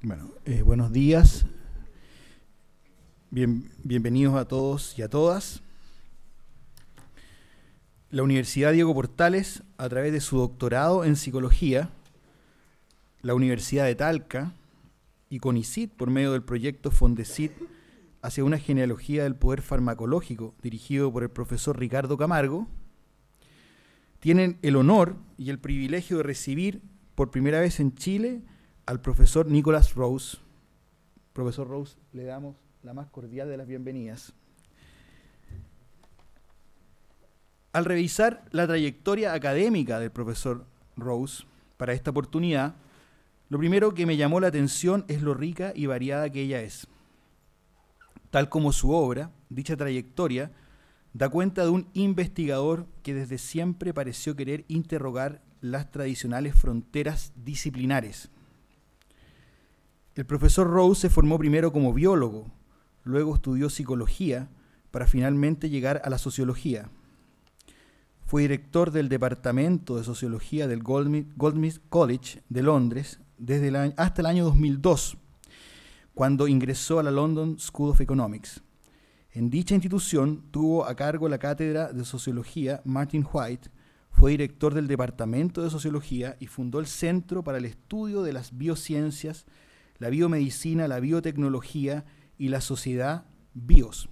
Bueno, eh, buenos días. bienvenidos a todos y a todas. La Universidad Diego Portales, a través de su doctorado en psicología, la Universidad de Talca y CONICIT, por medio del proyecto FONDECIT, hacia una genealogía del poder farmacológico, dirigido por el profesor Ricardo Camargo, tienen el honor y el privilegio de recibir por primera vez en Chile al profesor Nicholas Rose. Profesor Rose, le damos la más cordial de las bienvenidas. Al revisar la trayectoria académica del profesor Rose para esta oportunidad, lo primero que me llamó la atención es lo rica y variada que ella es. Tal como su obra, dicha trayectoria da cuenta de un investigador que desde siempre pareció querer interrogar las tradicionales fronteras disciplinares el profesor Rose se formó primero como biólogo, luego estudió psicología para finalmente llegar a la sociología. Fue director del Departamento de Sociología del Goldsmith College de Londres desde el hasta el año 2002, cuando ingresó a la London School of Economics. En dicha institución tuvo a cargo la cátedra de sociología Martin White, fue director del Departamento de Sociología y fundó el Centro para el Estudio de las Biociencias la biomedicina, la biotecnología y la sociedad BIOS.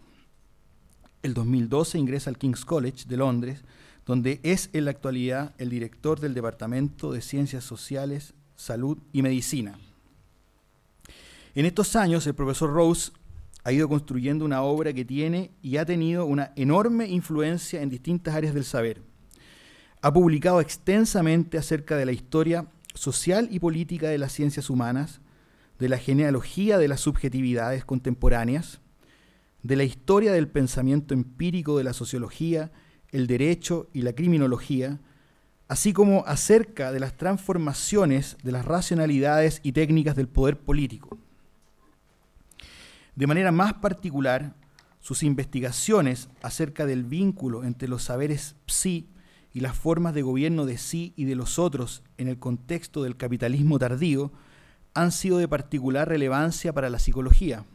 El 2012 ingresa al King's College de Londres, donde es en la actualidad el director del Departamento de Ciencias Sociales, Salud y Medicina. En estos años, el profesor Rose ha ido construyendo una obra que tiene y ha tenido una enorme influencia en distintas áreas del saber. Ha publicado extensamente acerca de la historia social y política de las ciencias humanas, de la genealogía de las subjetividades contemporáneas, de la historia del pensamiento empírico de la sociología, el derecho y la criminología, así como acerca de las transformaciones de las racionalidades y técnicas del poder político. De manera más particular, sus investigaciones acerca del vínculo entre los saberes psí y las formas de gobierno de sí y de los otros en el contexto del capitalismo tardío han sido de particular relevancia para la psicología.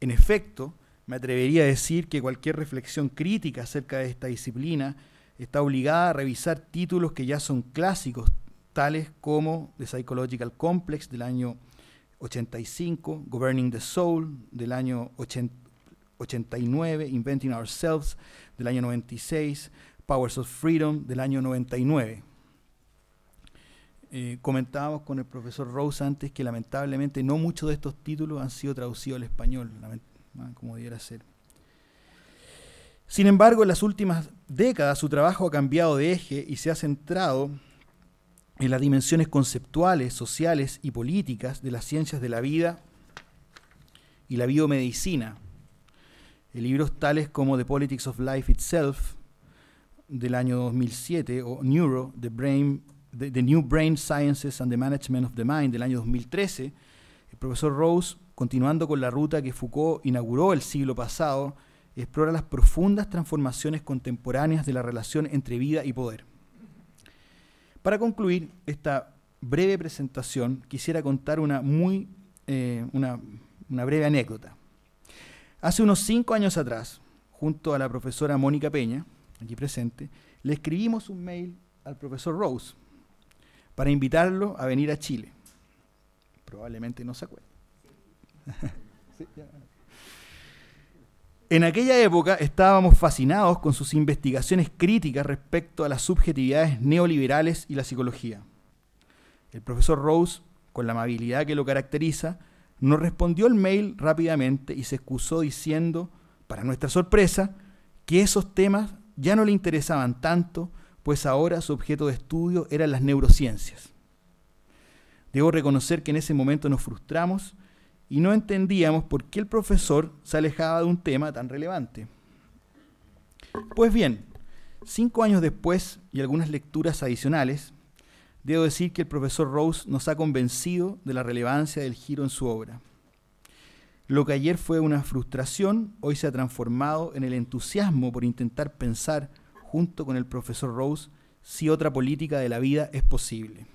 En efecto, me atrevería a decir que cualquier reflexión crítica acerca de esta disciplina está obligada a revisar títulos que ya son clásicos, tales como The Psychological Complex del año 85, Governing the Soul del año 89, Inventing Ourselves del año 96, Powers of Freedom del año 99. Eh, comentábamos con el profesor Rose antes que lamentablemente no muchos de estos títulos han sido traducidos al español, ah, como debiera ser. Sin embargo, en las últimas décadas su trabajo ha cambiado de eje y se ha centrado en las dimensiones conceptuales, sociales y políticas de las ciencias de la vida y la biomedicina. En libros tales como The Politics of Life Itself del año 2007 o Neuro, The Brain the, New Brain Sciences and the Management of the Mind del año 2013, el profesor Rose, continuando con la ruta que Foucault inauguró el siglo pasado, explora las profundas transformaciones contemporáneas de la relación entre vida y poder. Para concluir esta breve presentación, quisiera contar una, muy, eh, una breve anécdota. Hace unos cinco años atrás, junto a la profesora Mónica Peña, aquí presente, le escribimos un mail al profesor Rose para invitarlo a venir a Chile. Probablemente no se acuerde. en aquella época estábamos fascinados con sus investigaciones críticas respecto a las subjetividades neoliberales y la psicología. El profesor Rose, con la amabilidad que lo caracteriza, nos respondió el mail rápidamente y se excusó diciendo, para nuestra sorpresa, que esos temas ya no le interesaban tanto pues ahora su objeto de estudio eran las neurociencias. Debo reconocer que en ese momento nos frustramos y no entendíamos por qué el profesor se alejaba de un tema tan relevante. Pues bien, cinco años después y algunas lecturas adicionales, debo decir que el profesor Rose nos ha convencido de la relevancia del giro en su obra. Lo que ayer fue una frustración, hoy se ha transformado en el entusiasmo por intentar pensar junto con el profesor Rose, si otra política de la vida es posible.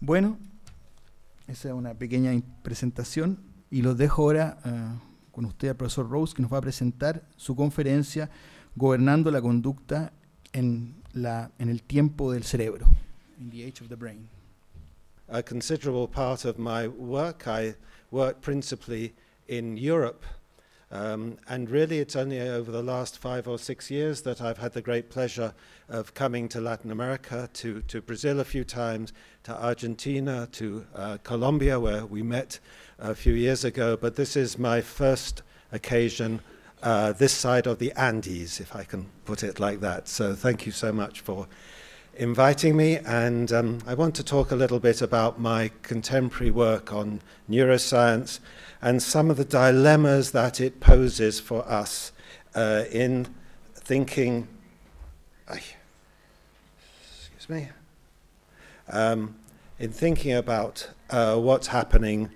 Bueno, esa es una pequeña presentación y los dejo ahora ah, con usted el profesor Rose, que nos va a presentar su conferencia Gobernando la conducta en, el tiempo del cerebro. A considerable part of my work, I work principally in Europe. Um, and really, it's only over the last five or six years that I've had the great pleasure of coming to Latin America, to, to Brazil a few times, to Argentina, to uh, Colombia, where we met a few years ago. But this is my first occasion, uh, this side of the Andes, if I can put it like that. So thank you so much for inviting me. And um, I want to talk a little bit about my contemporary work on neuroscience and some of the dilemmas that it poses for us uh, in thinking, excuse me, um, in thinking about uh, what's happening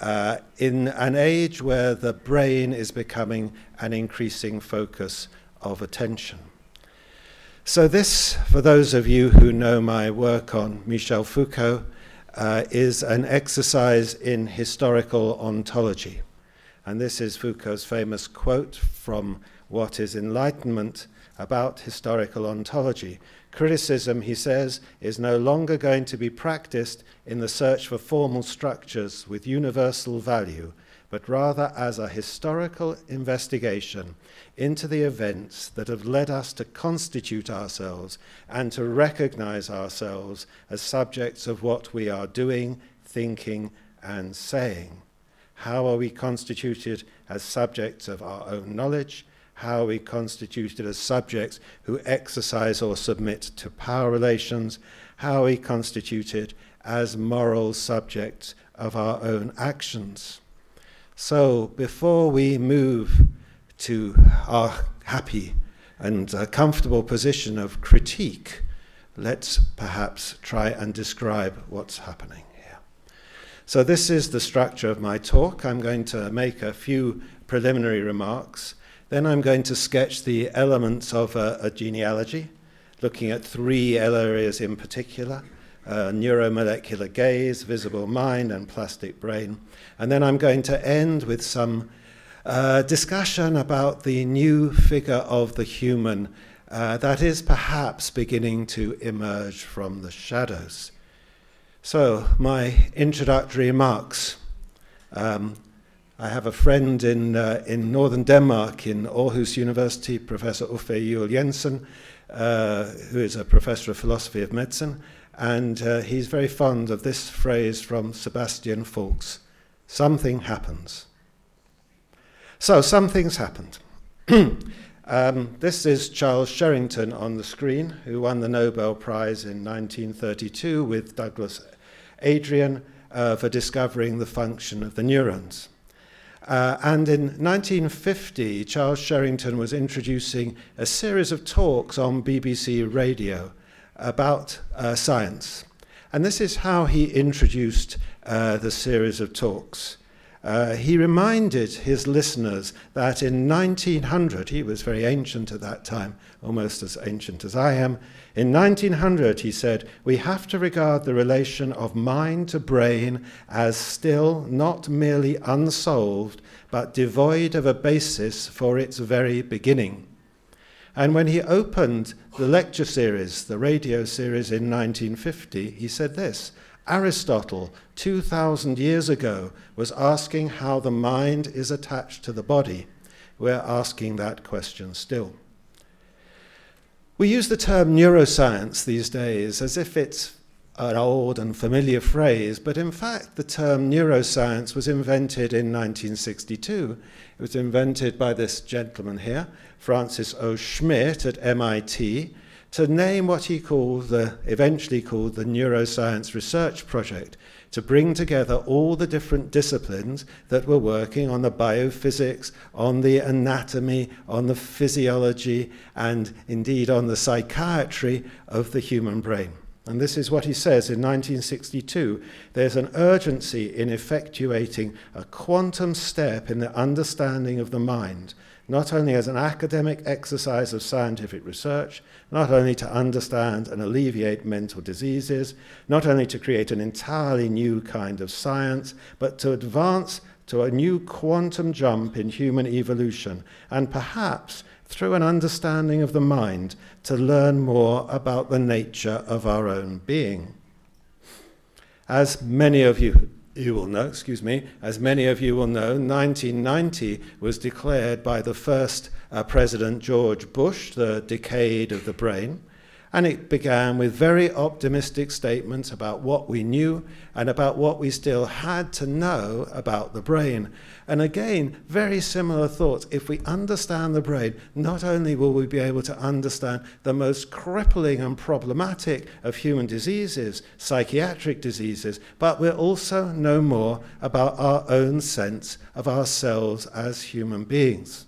uh, in an age where the brain is becoming an increasing focus of attention. So this, for those of you who know my work on Michel Foucault, uh, is an exercise in historical ontology. And this is Foucault's famous quote from What is Enlightenment about historical ontology. Criticism, he says, is no longer going to be practiced in the search for formal structures with universal value but rather as a historical investigation into the events that have led us to constitute ourselves and to recognize ourselves as subjects of what we are doing, thinking, and saying. How are we constituted as subjects of our own knowledge? How are we constituted as subjects who exercise or submit to power relations? How are we constituted as moral subjects of our own actions? So before we move to our happy and uh, comfortable position of critique, let's perhaps try and describe what's happening here. So this is the structure of my talk. I'm going to make a few preliminary remarks. Then I'm going to sketch the elements of uh, a genealogy, looking at three areas in particular uh, neuromolecular gaze, visible mind, and plastic brain. And then I'm going to end with some uh, discussion about the new figure of the human uh, that is perhaps beginning to emerge from the shadows. So, my introductory remarks. Um, I have a friend in, uh, in northern Denmark, in Aarhus University, Professor Uffe Juel Jensen, uh, who is a professor of philosophy of medicine, and uh, he's very fond of this phrase from Sebastian Fuchs something happens. So, some things happened. um, this is Charles Sherrington on the screen, who won the Nobel Prize in 1932 with Douglas Adrian uh, for discovering the function of the neurons. Uh, and in 1950, Charles Sherrington was introducing a series of talks on BBC radio about uh, science. And this is how he introduced uh, the series of talks. Uh, he reminded his listeners that in 1900, he was very ancient at that time, almost as ancient as I am. In 1900, he said, we have to regard the relation of mind to brain as still not merely unsolved, but devoid of a basis for its very beginning. And when he opened the lecture series, the radio series in 1950, he said this Aristotle, 2,000 years ago, was asking how the mind is attached to the body. We're asking that question still. We use the term neuroscience these days as if it's an old and familiar phrase, but in fact, the term neuroscience was invented in 1962. It was invented by this gentleman here, Francis O. Schmidt at MIT, to name what he called the, eventually called the Neuroscience Research Project, to bring together all the different disciplines that were working on the biophysics, on the anatomy, on the physiology, and indeed on the psychiatry of the human brain. And this is what he says in 1962 there's an urgency in effectuating a quantum step in the understanding of the mind, not only as an academic exercise of scientific research, not only to understand and alleviate mental diseases, not only to create an entirely new kind of science, but to advance to a new quantum jump in human evolution and perhaps through an understanding of the mind to learn more about the nature of our own being. As many of you you will know, excuse me, as many of you will know, 1990 was declared by the first uh, President George Bush the decade of the brain and it began with very optimistic statements about what we knew and about what we still had to know about the brain. And again, very similar thoughts. If we understand the brain, not only will we be able to understand the most crippling and problematic of human diseases, psychiatric diseases, but we'll also know more about our own sense of ourselves as human beings.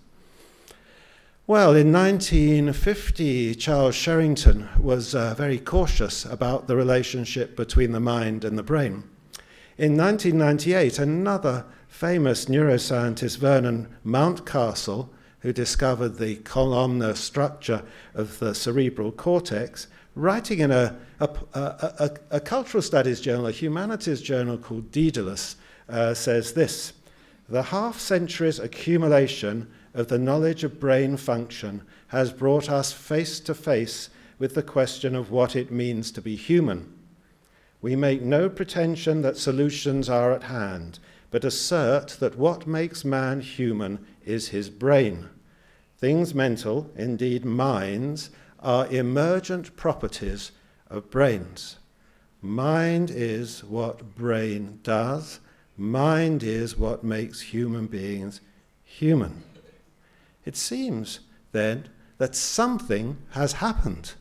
Well, in 1950, Charles Sherrington was uh, very cautious about the relationship between the mind and the brain. In 1998, another famous neuroscientist, Vernon Mountcastle, who discovered the columnar structure of the cerebral cortex, writing in a, a, a, a cultural studies journal, a humanities journal called Daedalus, uh, says this, the half-century's accumulation of the knowledge of brain function has brought us face to face with the question of what it means to be human. We make no pretension that solutions are at hand, but assert that what makes man human is his brain. Things mental, indeed minds, are emergent properties of brains. Mind is what brain does. Mind is what makes human beings human. It seems then that something has happened.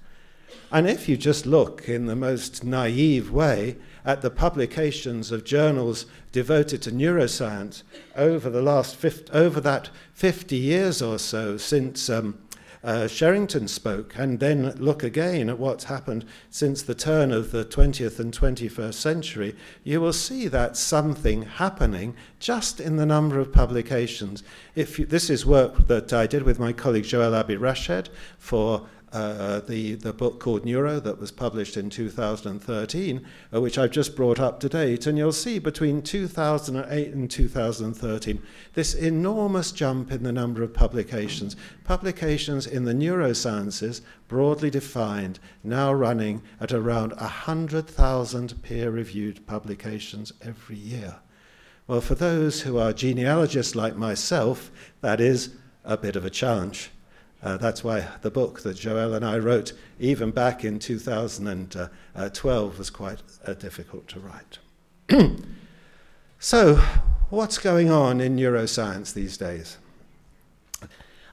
And if you just look in the most naive way at the publications of journals devoted to neuroscience over, the last 50, over that 50 years or so since um, uh, Sherrington spoke, and then look again at what's happened since the turn of the 20th and 21st century, you will see that something happening just in the number of publications. If you, this is work that I did with my colleague Joel Abi Rashid for uh, uh, the, the book called Neuro that was published in 2013, uh, which I've just brought up to date. And you'll see between 2008 and 2013, this enormous jump in the number of publications. Publications in the neurosciences, broadly defined, now running at around 100,000 peer reviewed publications every year. Well, for those who are genealogists like myself, that is a bit of a challenge. Uh, that's why the book that Joelle and I wrote, even back in 2012, uh, uh, was quite uh, difficult to write. so, what's going on in neuroscience these days?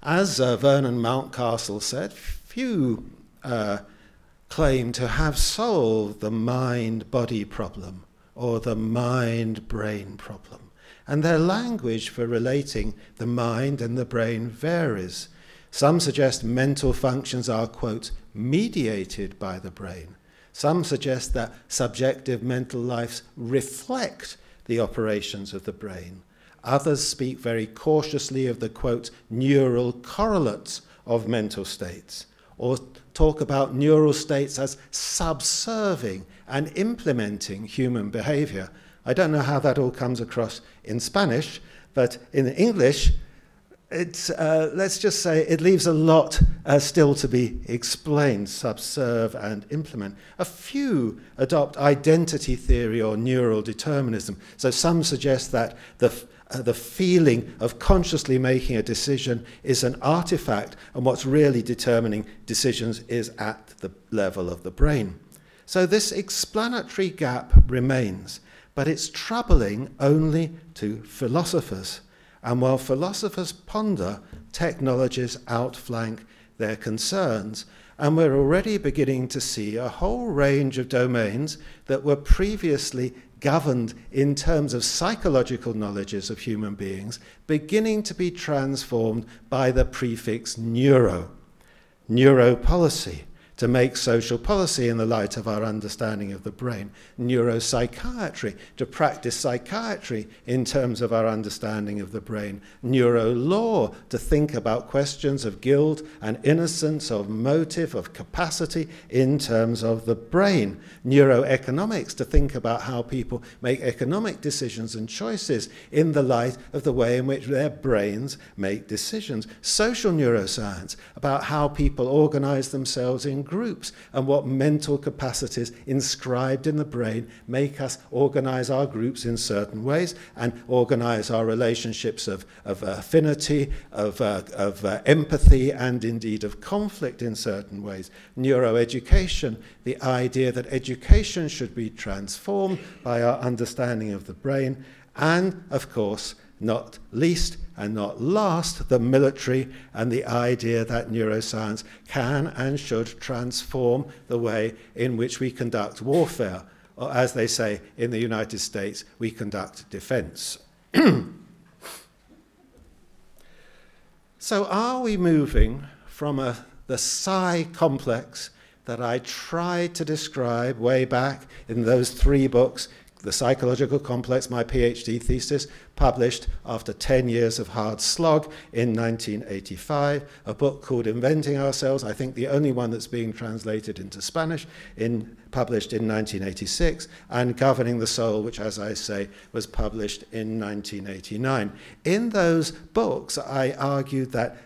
As uh, Vernon Mountcastle said, few uh, claim to have solved the mind body problem or the mind brain problem. And their language for relating the mind and the brain varies. Some suggest mental functions are, quote, mediated by the brain. Some suggest that subjective mental lives reflect the operations of the brain. Others speak very cautiously of the, quote, neural correlates of mental states, or talk about neural states as subserving and implementing human behavior. I don't know how that all comes across in Spanish, but in English, uh, let's just say it leaves a lot uh, still to be explained, subserve, and implement. A few adopt identity theory or neural determinism. So some suggest that the, uh, the feeling of consciously making a decision is an artifact, and what's really determining decisions is at the level of the brain. So this explanatory gap remains, but it's troubling only to philosophers. And while philosophers ponder, technologies outflank their concerns. And we're already beginning to see a whole range of domains that were previously governed in terms of psychological knowledges of human beings beginning to be transformed by the prefix neuro, neuropolicy to make social policy in the light of our understanding of the brain, neuropsychiatry, to practice psychiatry in terms of our understanding of the brain, neurolaw, to think about questions of guilt and innocence, of motive, of capacity in terms of the brain, neuroeconomics, to think about how people make economic decisions and choices in the light of the way in which their brains make decisions, social neuroscience, about how people organize themselves in groups and what mental capacities inscribed in the brain make us organize our groups in certain ways and organize our relationships of, of affinity, of, uh, of uh, empathy, and indeed of conflict in certain ways. Neuroeducation, the idea that education should be transformed by our understanding of the brain, and of course, not least, and not last, the military and the idea that neuroscience can and should transform the way in which we conduct warfare, or as they say in the United States, we conduct defense. so, are we moving from a, the psi complex that I tried to describe way back in those three books the Psychological Complex, my PhD thesis, published after 10 years of hard slog in 1985, a book called Inventing Ourselves, I think the only one that's being translated into Spanish, in, published in 1986, and Governing the Soul, which, as I say, was published in 1989. In those books, I argued that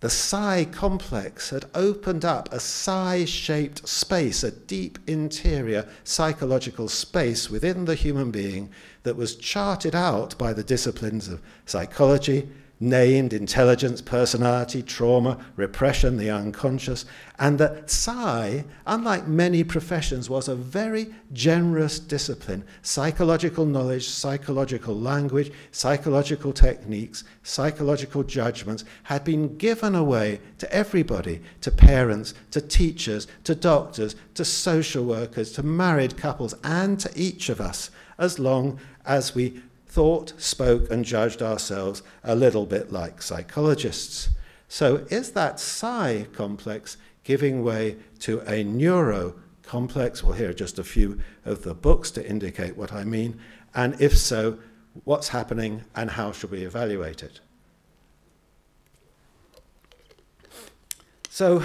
the psi complex had opened up a psi shaped space, a deep interior psychological space within the human being that was charted out by the disciplines of psychology, named intelligence, personality, trauma, repression, the unconscious, and that psi, unlike many professions, was a very generous discipline. Psychological knowledge, psychological language, psychological techniques, psychological judgments had been given away to everybody, to parents, to teachers, to doctors, to social workers, to married couples, and to each of us, as long as we thought, spoke, and judged ourselves a little bit like psychologists. So, is that psi complex giving way to a neuro complex? Well, here are just a few of the books to indicate what I mean. And if so, what's happening and how should we evaluate it? So,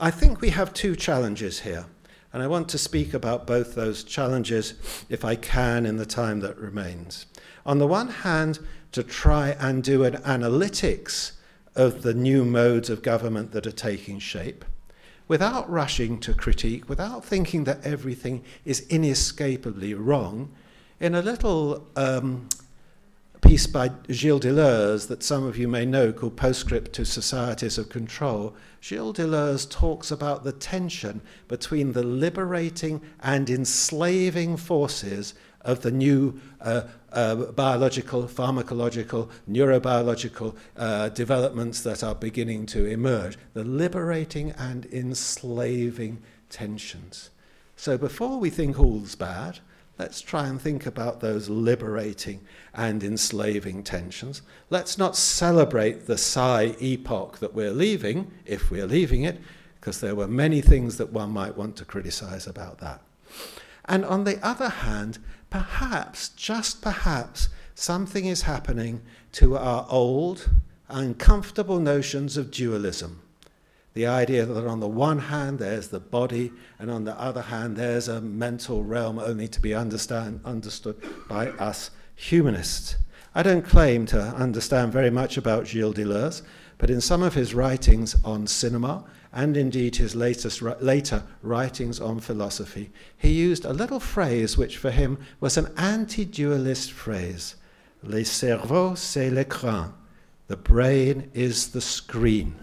I think we have two challenges here. And I want to speak about both those challenges if I can in the time that remains on the one hand, to try and do an analytics of the new modes of government that are taking shape without rushing to critique, without thinking that everything is inescapably wrong, in a little um, piece by Gilles Deleuze that some of you may know called Postscript to Societies of Control, Gilles Deleuze talks about the tension between the liberating and enslaving forces of the new uh, uh, biological, pharmacological, neurobiological uh, developments that are beginning to emerge, the liberating and enslaving tensions. So before we think all's bad, let's try and think about those liberating and enslaving tensions. Let's not celebrate the Psy epoch that we're leaving, if we're leaving it, because there were many things that one might want to criticize about that. And on the other hand, perhaps, just perhaps, something is happening to our old, uncomfortable notions of dualism. The idea that on the one hand there's the body, and on the other hand there's a mental realm only to be understand, understood by us humanists. I don't claim to understand very much about Gilles Deleuze, but in some of his writings on cinema and indeed his latest, later writings on philosophy, he used a little phrase which for him was an anti dualist phrase "Le cerveau c'est l'écran. The brain is the screen.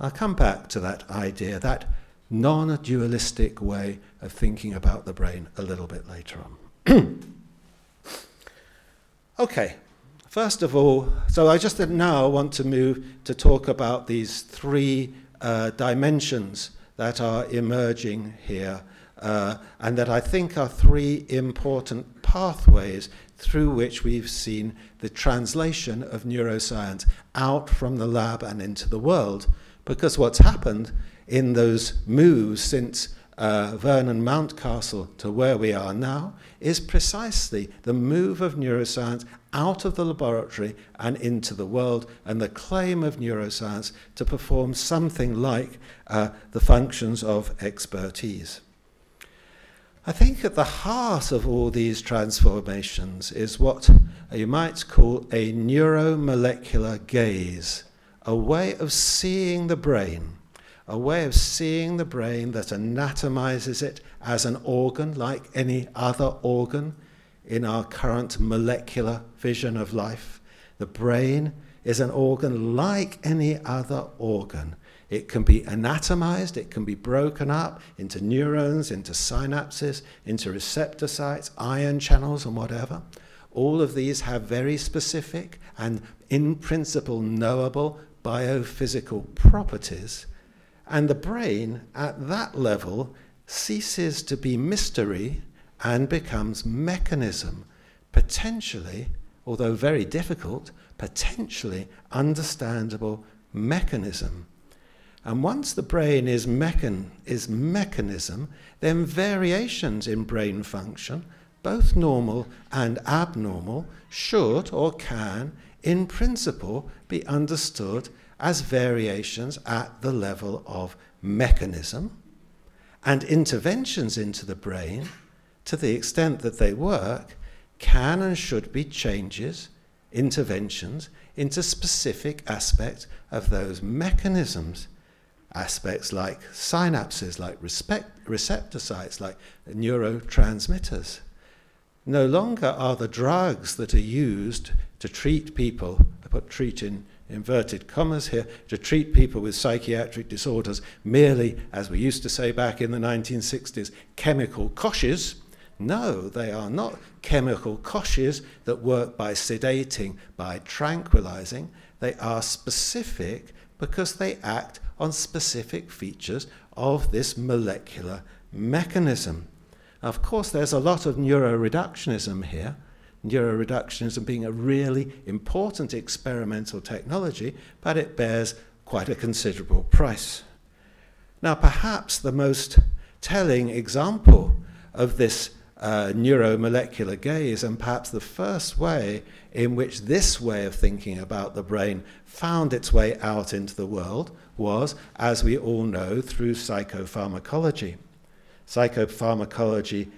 I'll come back to that idea, that non dualistic way of thinking about the brain a little bit later on. okay, First of all, so I just now want to move to talk about these three uh, dimensions that are emerging here uh, and that I think are three important pathways through which we've seen the translation of neuroscience out from the lab and into the world. Because what's happened in those moves since uh, Vernon Mountcastle to where we are now is precisely the move of neuroscience out of the laboratory and into the world, and the claim of neuroscience to perform something like uh, the functions of expertise. I think at the heart of all these transformations is what you might call a neuromolecular gaze, a way of seeing the brain, a way of seeing the brain that anatomizes it as an organ like any other organ in our current molecular vision of life. The brain is an organ like any other organ. It can be anatomized, it can be broken up into neurons, into synapses, into receptor sites, ion channels, and whatever. All of these have very specific and, in principle, knowable biophysical properties. And the brain, at that level, ceases to be mystery and becomes mechanism, potentially, although very difficult, potentially understandable mechanism. And once the brain is, mechan is mechanism, then variations in brain function, both normal and abnormal, should or can, in principle, be understood as variations at the level of mechanism. And interventions into the brain to the extent that they work, can and should be changes, interventions into specific aspects of those mechanisms. Aspects like synapses, like respect, receptor sites, like neurotransmitters. No longer are the drugs that are used to treat people, I put treat in inverted commas here, to treat people with psychiatric disorders merely, as we used to say back in the 1960s, chemical coshes. No, they are not chemical koshes that work by sedating, by tranquilizing. They are specific because they act on specific features of this molecular mechanism. Of course, there's a lot of neuroreductionism here, neuroreductionism being a really important experimental technology, but it bears quite a considerable price. Now, perhaps the most telling example of this uh, neuromolecular gaze, and perhaps the first way in which this way of thinking about the brain found its way out into the world was, as we all know, through psychopharmacology. Psychopharmacology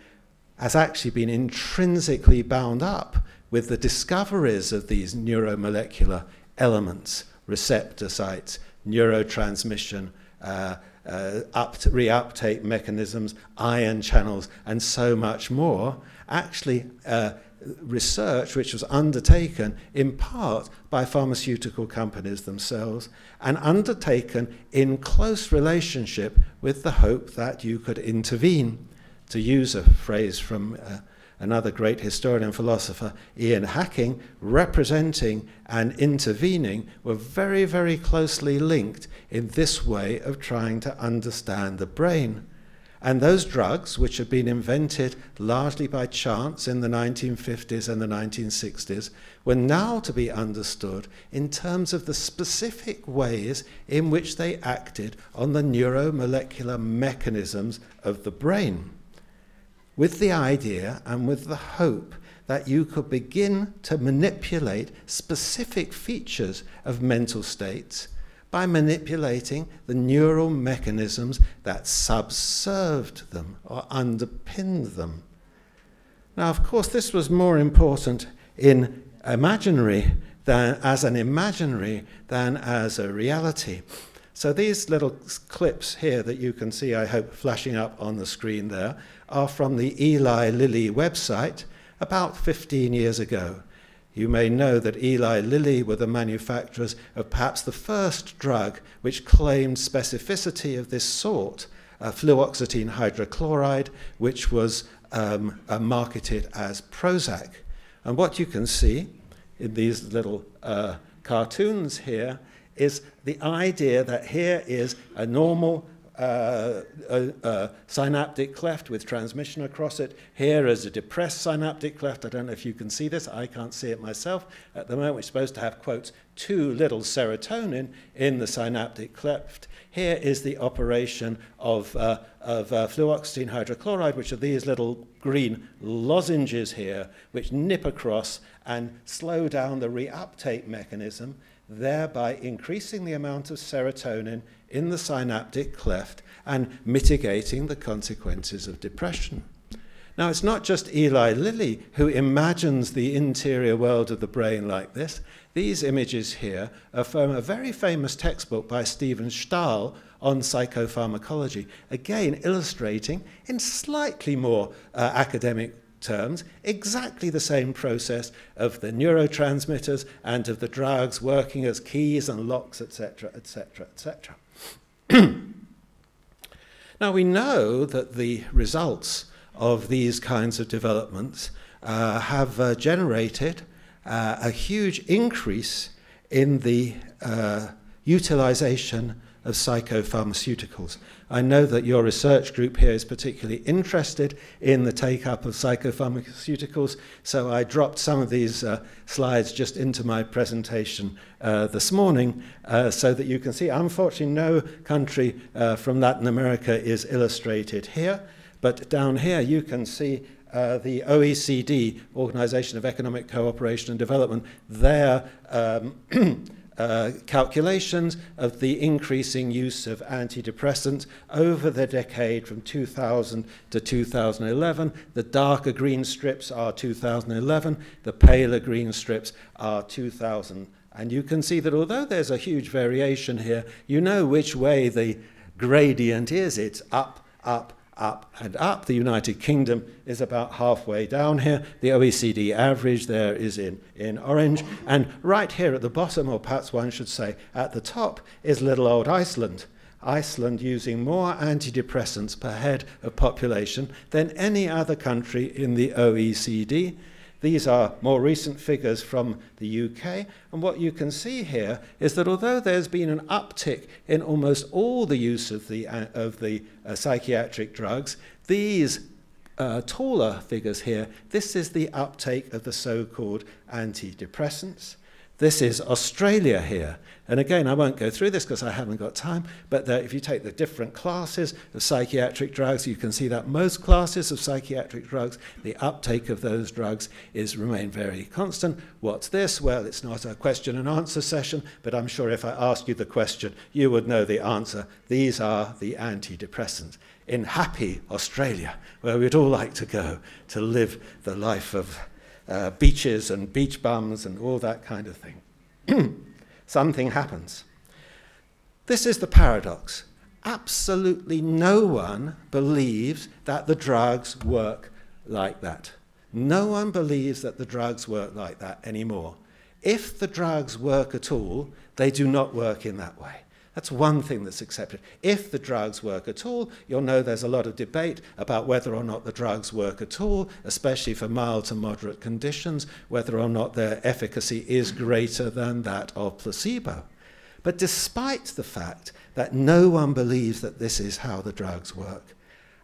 has actually been intrinsically bound up with the discoveries of these neuromolecular elements, receptor sites, neurotransmission. Uh, uh, reuptake mechanisms, ion channels, and so much more, actually uh, research which was undertaken in part by pharmaceutical companies themselves and undertaken in close relationship with the hope that you could intervene. To use a phrase from uh, another great historian and philosopher, Ian Hacking, representing and intervening were very, very closely linked in this way of trying to understand the brain. And those drugs, which had been invented largely by chance in the 1950s and the 1960s, were now to be understood in terms of the specific ways in which they acted on the neuromolecular mechanisms of the brain with the idea and with the hope that you could begin to manipulate specific features of mental states by manipulating the neural mechanisms that subserved them or underpinned them. Now, of course, this was more important in imaginary than as an imaginary than as a reality. So these little clips here that you can see, I hope, flashing up on the screen there, are from the Eli Lilly website about 15 years ago. You may know that Eli Lilly were the manufacturers of perhaps the first drug which claimed specificity of this sort, uh, fluoxetine hydrochloride, which was um, uh, marketed as Prozac. And what you can see in these little uh, cartoons here is the idea that here is a normal uh, a, a, synaptic cleft with transmission across it. Here is a depressed synaptic cleft. I don't know if you can see this. I can't see it myself. At the moment, we're supposed to have, quotes, too little serotonin in the synaptic cleft. Here is the operation of, uh, of uh, fluoxetine hydrochloride, which are these little green lozenges here, which nip across and slow down the reuptake mechanism, thereby increasing the amount of serotonin in the synaptic cleft and mitigating the consequences of depression. Now, it's not just Eli Lilly who imagines the interior world of the brain like this. These images here are from a very famous textbook by Stephen Stahl on psychopharmacology, again illustrating in slightly more uh, academic terms exactly the same process of the neurotransmitters and of the drugs working as keys and locks, etc., etc., etc. now we know that the results of these kinds of developments uh, have uh, generated uh, a huge increase in the uh, utilization of psychopharmaceuticals. I know that your research group here is particularly interested in the take-up of psychopharmaceuticals, so I dropped some of these uh, slides just into my presentation uh, this morning uh, so that you can see. Unfortunately, no country uh, from Latin America is illustrated here, but down here you can see uh, the OECD, Organization of Economic Cooperation and Development, their um, Uh, calculations of the increasing use of antidepressants over the decade from 2000 to 2011. The darker green strips are 2011, the paler green strips are 2000. And you can see that although there's a huge variation here, you know which way the gradient is. It's up, up, up and up. The United Kingdom is about halfway down here. The OECD average there is in, in orange. And right here at the bottom, or perhaps one should say at the top, is little old Iceland. Iceland using more antidepressants per head of population than any other country in the OECD. These are more recent figures from the UK. And what you can see here is that although there's been an uptick in almost all the use of the, uh, of the uh, psychiatric drugs, these uh, taller figures here, this is the uptake of the so-called antidepressants. This is Australia here. And again, I won't go through this because I haven't got time, but if you take the different classes of psychiatric drugs, you can see that most classes of psychiatric drugs, the uptake of those drugs is remain very constant. What's this? Well, it's not a question and answer session, but I'm sure if I ask you the question, you would know the answer. These are the antidepressants in happy Australia, where we'd all like to go to live the life of uh, beaches and beach bums and all that kind of thing. Something happens. This is the paradox. Absolutely no one believes that the drugs work like that. No one believes that the drugs work like that anymore. If the drugs work at all, they do not work in that way. That's one thing that's accepted. If the drugs work at all, you'll know there's a lot of debate about whether or not the drugs work at all, especially for mild to moderate conditions, whether or not their efficacy is greater than that of placebo. But despite the fact that no one believes that this is how the drugs work,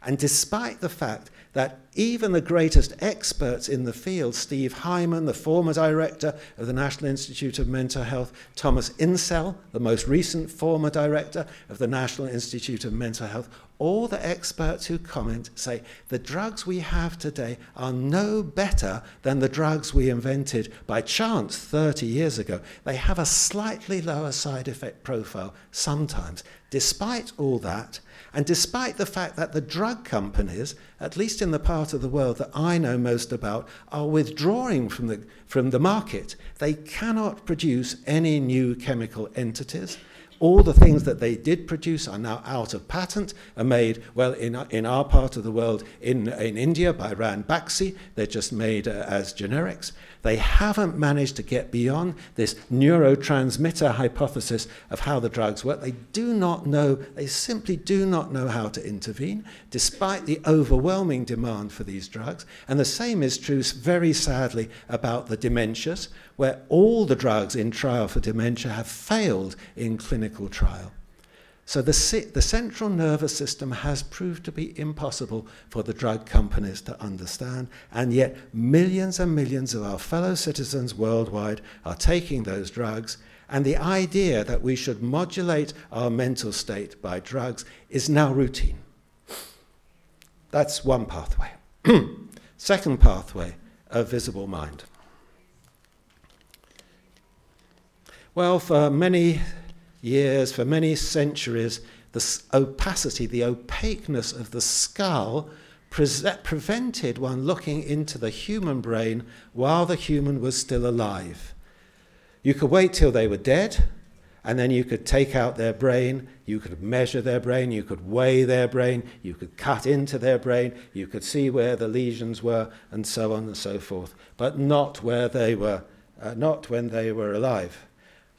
and despite the fact that even the greatest experts in the field, Steve Hyman, the former director of the National Institute of Mental Health, Thomas Insel, the most recent former director of the National Institute of Mental Health, all the experts who comment say the drugs we have today are no better than the drugs we invented by chance 30 years ago. They have a slightly lower side effect profile sometimes. Despite all that, and despite the fact that the drug companies, at least in the part of the world that I know most about, are withdrawing from the, from the market, they cannot produce any new chemical entities. All the things that they did produce are now out of patent, are made, well, in, in our part of the world, in, in India by Ran Baxi, they're just made uh, as generics. They haven't managed to get beyond this neurotransmitter hypothesis of how the drugs work. They do not know, they simply do not know how to intervene, despite the overwhelming demand for these drugs. And the same is true, very sadly, about the dementias, where all the drugs in trial for dementia have failed in clinical trial. So the, the central nervous system has proved to be impossible for the drug companies to understand, and yet millions and millions of our fellow citizens worldwide are taking those drugs. And the idea that we should modulate our mental state by drugs is now routine. That's one pathway. Second pathway, a visible mind. Well, for many years, for many centuries, the opacity, the opaqueness of the skull pre prevented one looking into the human brain while the human was still alive. You could wait till they were dead, and then you could take out their brain, you could measure their brain, you could weigh their brain, you could cut into their brain, you could see where the lesions were, and so on and so forth, but not where they were, uh, not when they were alive.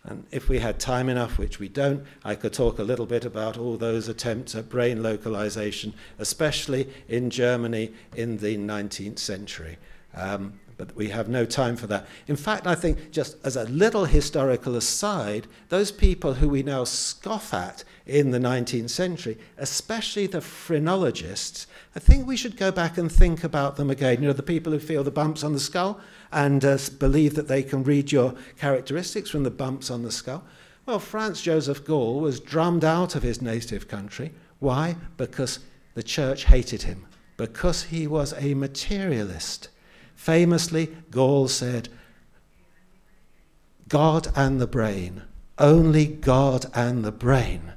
And if we had time enough, which we don't, I could talk a little bit about all those attempts at brain localization, especially in Germany in the 19th century. Um, but we have no time for that. In fact, I think just as a little historical aside, those people who we now scoff at in the 19th century, especially the phrenologists, I think we should go back and think about them again. You know, the people who feel the bumps on the skull and uh, believe that they can read your characteristics from the bumps on the skull. Well, Franz Joseph Gall was drummed out of his native country. Why? Because the church hated him, because he was a materialist. Famously, Gall said, God and the brain, only God and the brain.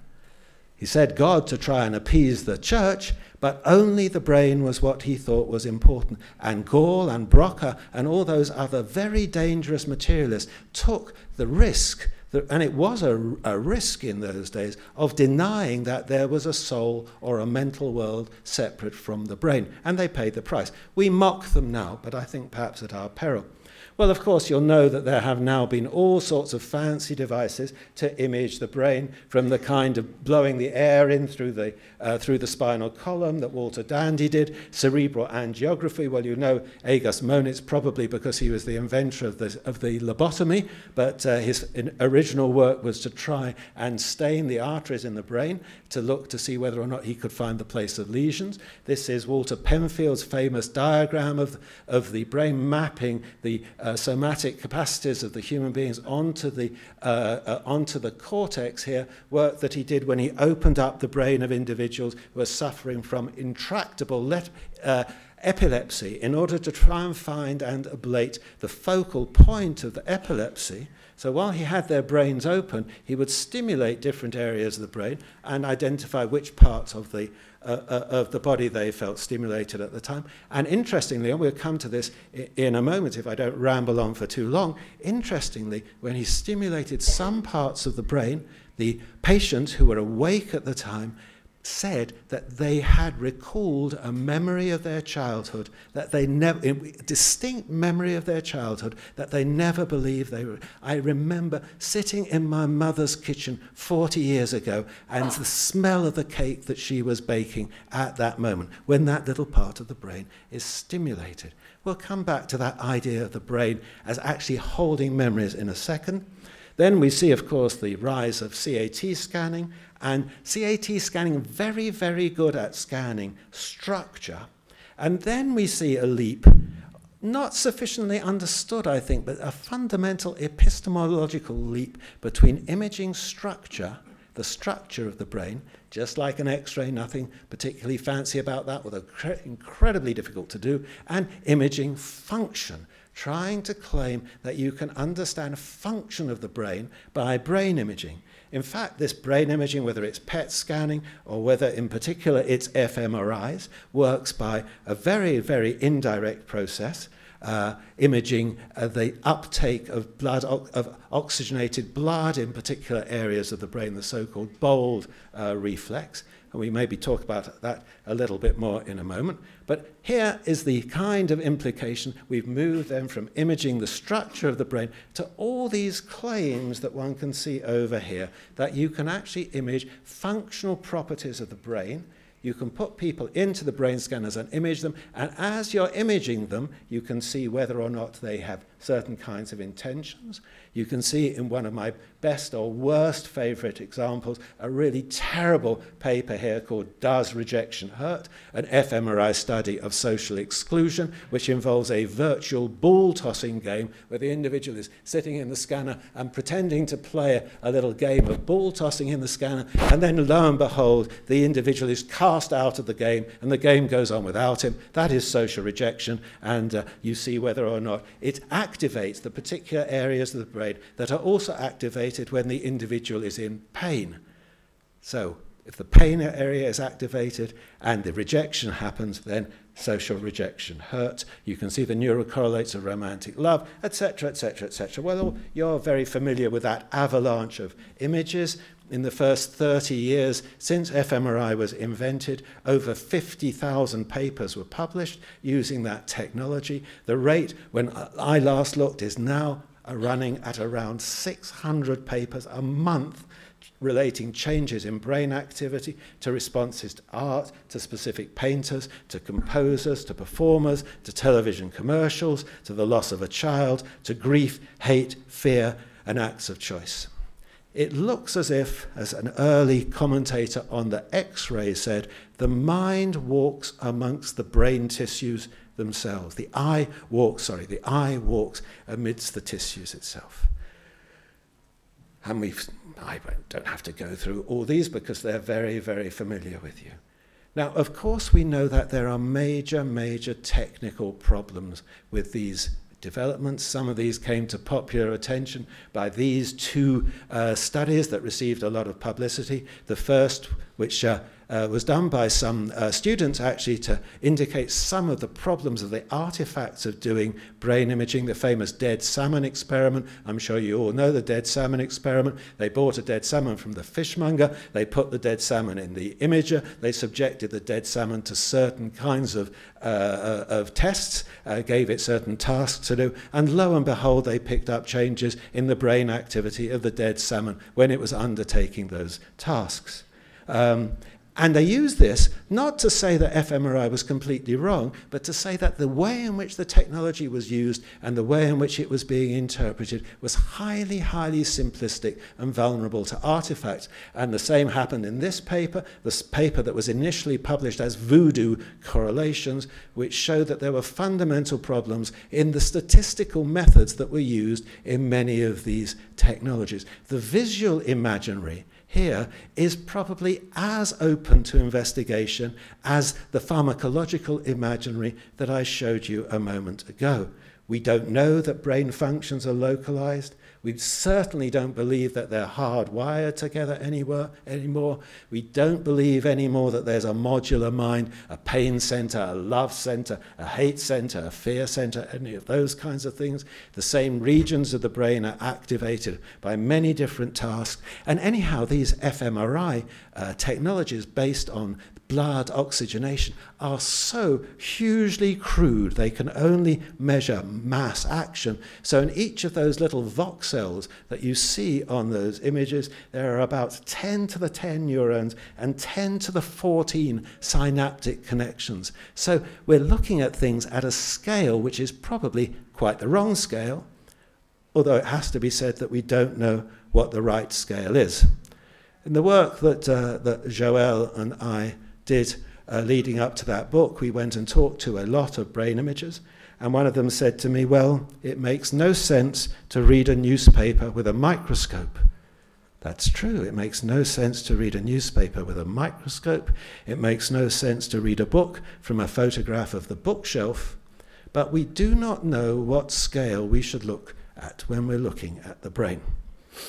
He said God to try and appease the church, but only the brain was what he thought was important. And Gall and Broca and all those other very dangerous materialists took the risk and it was a, a risk in those days of denying that there was a soul or a mental world separate from the brain. And they paid the price. We mock them now, but I think perhaps at our peril. Well, of course, you'll know that there have now been all sorts of fancy devices to image the brain, from the kind of blowing the air in through the, uh, through the spinal column that Walter Dandy did, cerebral angiography. Well, you know Agus Monitz probably because he was the inventor of the, of the lobotomy, but uh, his original work was to try and stain the arteries in the brain to look to see whether or not he could find the place of lesions. This is Walter Penfield's famous diagram of, of the brain mapping the uh, uh, somatic capacities of the human beings onto the, uh, uh, onto the cortex here, work that he did when he opened up the brain of individuals who were suffering from intractable let, uh, epilepsy in order to try and find and ablate the focal point of the epilepsy. So while he had their brains open, he would stimulate different areas of the brain and identify which parts of the of the body they felt stimulated at the time. And interestingly, and we'll come to this in a moment if I don't ramble on for too long, interestingly, when he stimulated some parts of the brain, the patients who were awake at the time said that they had recalled a memory of their childhood that they never distinct memory of their childhood that they never believed they were i remember sitting in my mother's kitchen 40 years ago and the smell of the cake that she was baking at that moment when that little part of the brain is stimulated we'll come back to that idea of the brain as actually holding memories in a second then we see, of course, the rise of CAT scanning, and CAT scanning, very, very good at scanning structure. And then we see a leap, not sufficiently understood, I think, but a fundamental epistemological leap between imaging structure, the structure of the brain, just like an x-ray, nothing particularly fancy about that, although incredibly difficult to do, and imaging function, trying to claim that you can understand function of the brain by brain imaging. In fact, this brain imaging, whether it's PET scanning or whether in particular it's fMRIs, works by a very, very indirect process, uh, imaging uh, the uptake of blood of oxygenated blood in particular areas of the brain, the so-called bold uh, reflex. and we maybe talk about that a little bit more in a moment. But here is the kind of implication we've moved then from imaging the structure of the brain to all these claims that one can see over here, that you can actually image functional properties of the brain, you can put people into the brain scanners and image them, and as you're imaging them, you can see whether or not they have certain kinds of intentions. You can see in one of my best or worst favorite examples a really terrible paper here called Does Rejection Hurt? An fMRI study of social exclusion, which involves a virtual ball tossing game where the individual is sitting in the scanner and pretending to play a little game of ball tossing in the scanner. And then lo and behold, the individual is cast out of the game and the game goes on without him. That is social rejection. And uh, you see whether or not it activates the particular areas of the brain brain that are also activated when the individual is in pain. So if the pain area is activated and the rejection happens, then social rejection, hurts. You can see the neural correlates of romantic love, etc., etc., etc. Well, you're very familiar with that avalanche of images. In the first 30 years since fMRI was invented, over 50,000 papers were published using that technology. The rate, when I last looked, is now are running at around 600 papers a month relating changes in brain activity to responses to art, to specific painters, to composers, to performers, to television commercials, to the loss of a child, to grief, hate, fear, and acts of choice. It looks as if, as an early commentator on the X ray said, the mind walks amongst the brain tissues themselves. The eye walks, sorry, the eye walks amidst the tissues itself. And we I don't have to go through all these because they're very, very familiar with you. Now, of course, we know that there are major, major technical problems with these developments. Some of these came to popular attention by these two uh, studies that received a lot of publicity. The first, which uh, uh, was done by some uh, students actually to indicate some of the problems of the artifacts of doing brain imaging, the famous dead salmon experiment. I'm sure you all know the dead salmon experiment. They bought a dead salmon from the fishmonger, they put the dead salmon in the imager, they subjected the dead salmon to certain kinds of, uh, uh of tests, uh, gave it certain tasks to do, and lo and behold, they picked up changes in the brain activity of the dead salmon when it was undertaking those tasks. Um, And I use this not to say that fMRI was completely wrong, but to say that the way in which the technology was used and the way in which it was being interpreted was highly, highly simplistic and vulnerable to artifacts. And the same happened in this paper, this paper that was initially published as Voodoo Correlations, which showed that there were fundamental problems in the statistical methods that were used in many of these technologies. The visual imaginary here is probably as open to investigation as the pharmacological imaginary that I showed you a moment ago. We don't know that brain functions are localized. We certainly don't believe that they're hardwired together anywhere, anymore. We don't believe anymore that there's a modular mind, a pain center, a love center, a hate center, a fear center, any of those kinds of things. The same regions of the brain are activated by many different tasks. And anyhow, these fMRI uh, technologies based on blood oxygenation are so hugely crude they can only measure mass action. So in each of those little voxels that you see on those images, there are about 10 to the 10 neurons and 10 to the 14 synaptic connections. So we're looking at things at a scale which is probably quite the wrong scale, although it has to be said that we don't know what the right scale is. In the work that, uh, that Joel and I did uh, leading up to that book, we went and talked to a lot of brain imagers, and one of them said to me, Well, it makes no sense to read a newspaper with a microscope. That's true. It makes no sense to read a newspaper with a microscope. It makes no sense to read a book from a photograph of the bookshelf. But we do not know what scale we should look at when we're looking at the brain.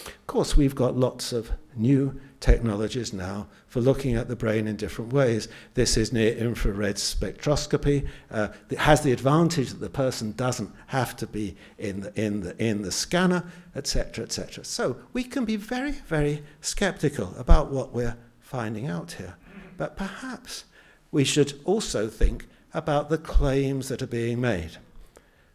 Of course, we've got lots of new technologies now for looking at the brain in different ways. This is near infrared spectroscopy. Uh, it has the advantage that the person doesn't have to be in the, in the, in the scanner, etc., etc. So we can be very, very skeptical about what we're finding out here. But perhaps we should also think about the claims that are being made.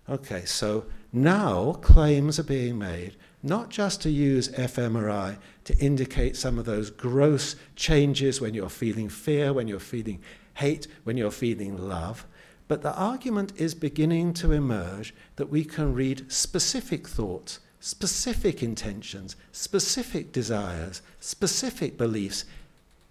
Okay, so now claims are being made not just to use fMRI to indicate some of those gross changes when you're feeling fear, when you're feeling hate, when you're feeling love, but the argument is beginning to emerge that we can read specific thoughts, specific intentions, specific desires, specific beliefs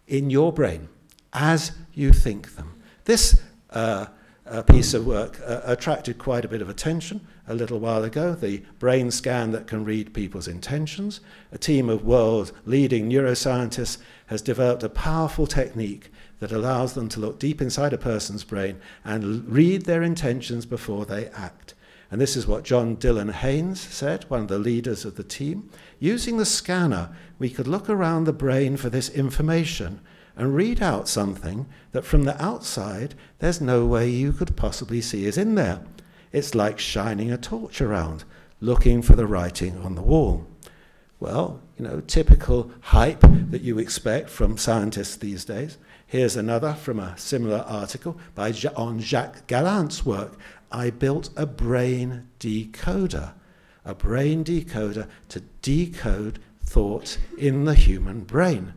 in your brain as you think them. This uh, uh, piece of work uh, attracted quite a bit of attention a little while ago, the brain scan that can read people's intentions. A team of world leading neuroscientists has developed a powerful technique that allows them to look deep inside a person's brain and read their intentions before they act. And this is what John Dillon Haynes said, one of the leaders of the team. Using the scanner, we could look around the brain for this information and read out something that from the outside there's no way you could possibly see is in there. It's like shining a torch around, looking for the writing on the wall. Well, you know, typical hype that you expect from scientists these days. Here's another from a similar article by on Jacques Gallant's work. I built a brain decoder, a brain decoder to decode thought in the human brain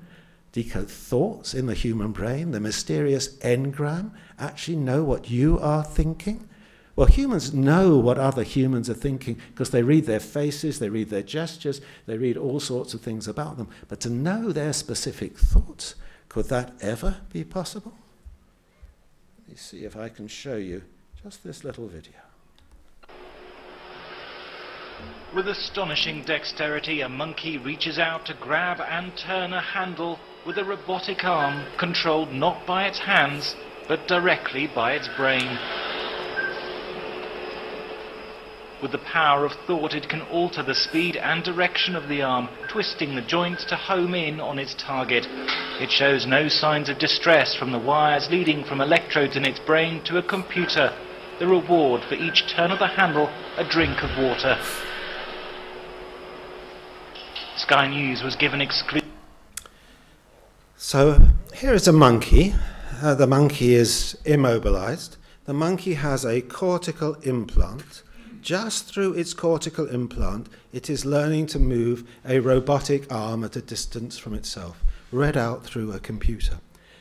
decode thoughts in the human brain, the mysterious engram, actually know what you are thinking? Well, humans know what other humans are thinking because they read their faces, they read their gestures, they read all sorts of things about them. But to know their specific thoughts, could that ever be possible? Let me see if I can show you just this little video. With astonishing dexterity, a monkey reaches out to grab and turn a handle with a robotic arm controlled not by its hands, but directly by its brain. With the power of thought, it can alter the speed and direction of the arm, twisting the joints to home in on its target. It shows no signs of distress from the wires leading from electrodes in its brain to a computer. The reward for each turn of the handle, a drink of water. Sky News was given exclusive. So here is a monkey. Uh, the monkey is immobilized. The monkey has a cortical implant. Just through its cortical implant, it is learning to move a robotic arm at a distance from itself, read out through a computer.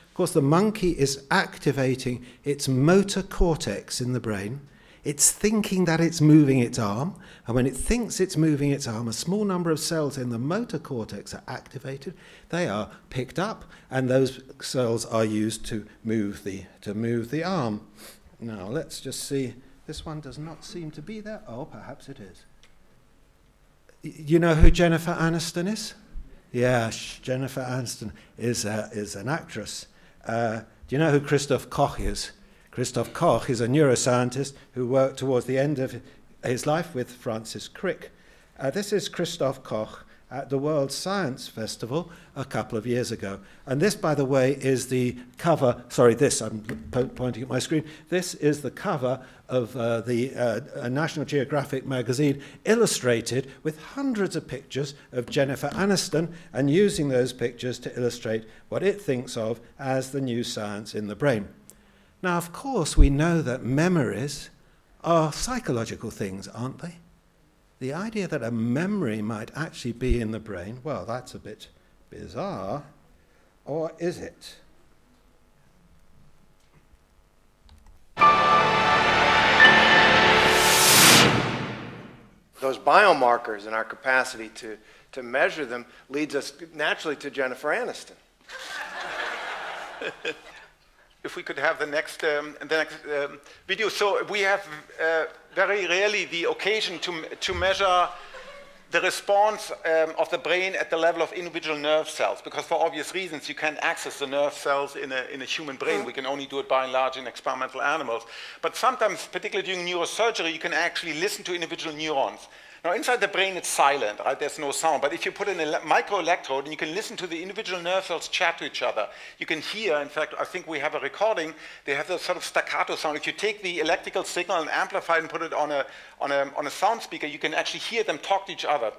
Of course, the monkey is activating its motor cortex in the brain, it's thinking that it's moving its arm, and when it thinks it's moving its arm, a small number of cells in the motor cortex are activated. They are picked up, and those cells are used to move the, to move the arm. Now, let's just see. This one does not seem to be there. Oh, perhaps it is. You know who Jennifer Aniston is? Yeah, Jennifer Aniston is, is an actress. Uh, do you know who Christoph Koch is? Christoph Koch is a neuroscientist who worked towards the end of his life with Francis Crick. Uh, this is Christoph Koch at the World Science Festival a couple of years ago. And this, by the way, is the cover, sorry, this, I'm po pointing at my screen. This is the cover of uh, the uh, National Geographic magazine, illustrated with hundreds of pictures of Jennifer Aniston and using those pictures to illustrate what it thinks of as the new science in the brain. Now, of course, we know that memories are psychological things, aren't they? The idea that a memory might actually be in the brain, well, that's a bit bizarre. Or is it? Those biomarkers and our capacity to, to measure them leads us naturally to Jennifer Aniston. if we could have the next, um, the next um, video. So we have uh, very rarely the occasion to, to measure the response um, of the brain at the level of individual nerve cells, because for obvious reasons you can't access the nerve cells in a, in a human brain. Mm -hmm. We can only do it by and large in experimental animals. But sometimes, particularly during neurosurgery, you can actually listen to individual neurons now inside the brain it's silent, right? There's no sound. But if you put in a microelectrode and you can listen to the individual nerve cells chat to each other, you can hear, in fact, I think we have a recording, they have that sort of staccato sound. If you take the electrical signal and amplify it and put it on a, on a, on a sound speaker, you can actually hear them talk to each other.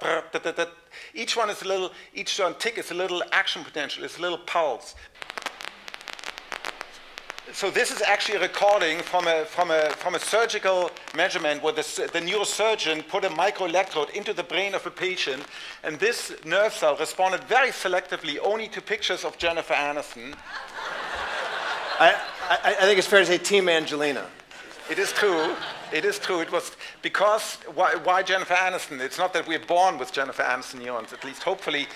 Each one is a little, each tick is a little action potential, it's a little pulse so this is actually a recording from a, from a, from a surgical measurement where the, the neurosurgeon put a microelectrode into the brain of a patient, and this nerve cell responded very selectively only to pictures of Jennifer Aniston. I, I, I think it's fair to say Team Angelina. It is true. It is true. It was because why, why, Jennifer Aniston? It's not that we're born with Jennifer Aniston neurons, at least hopefully,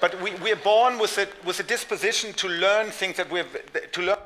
but we, we're born with a, with a disposition to learn things that we're to learn.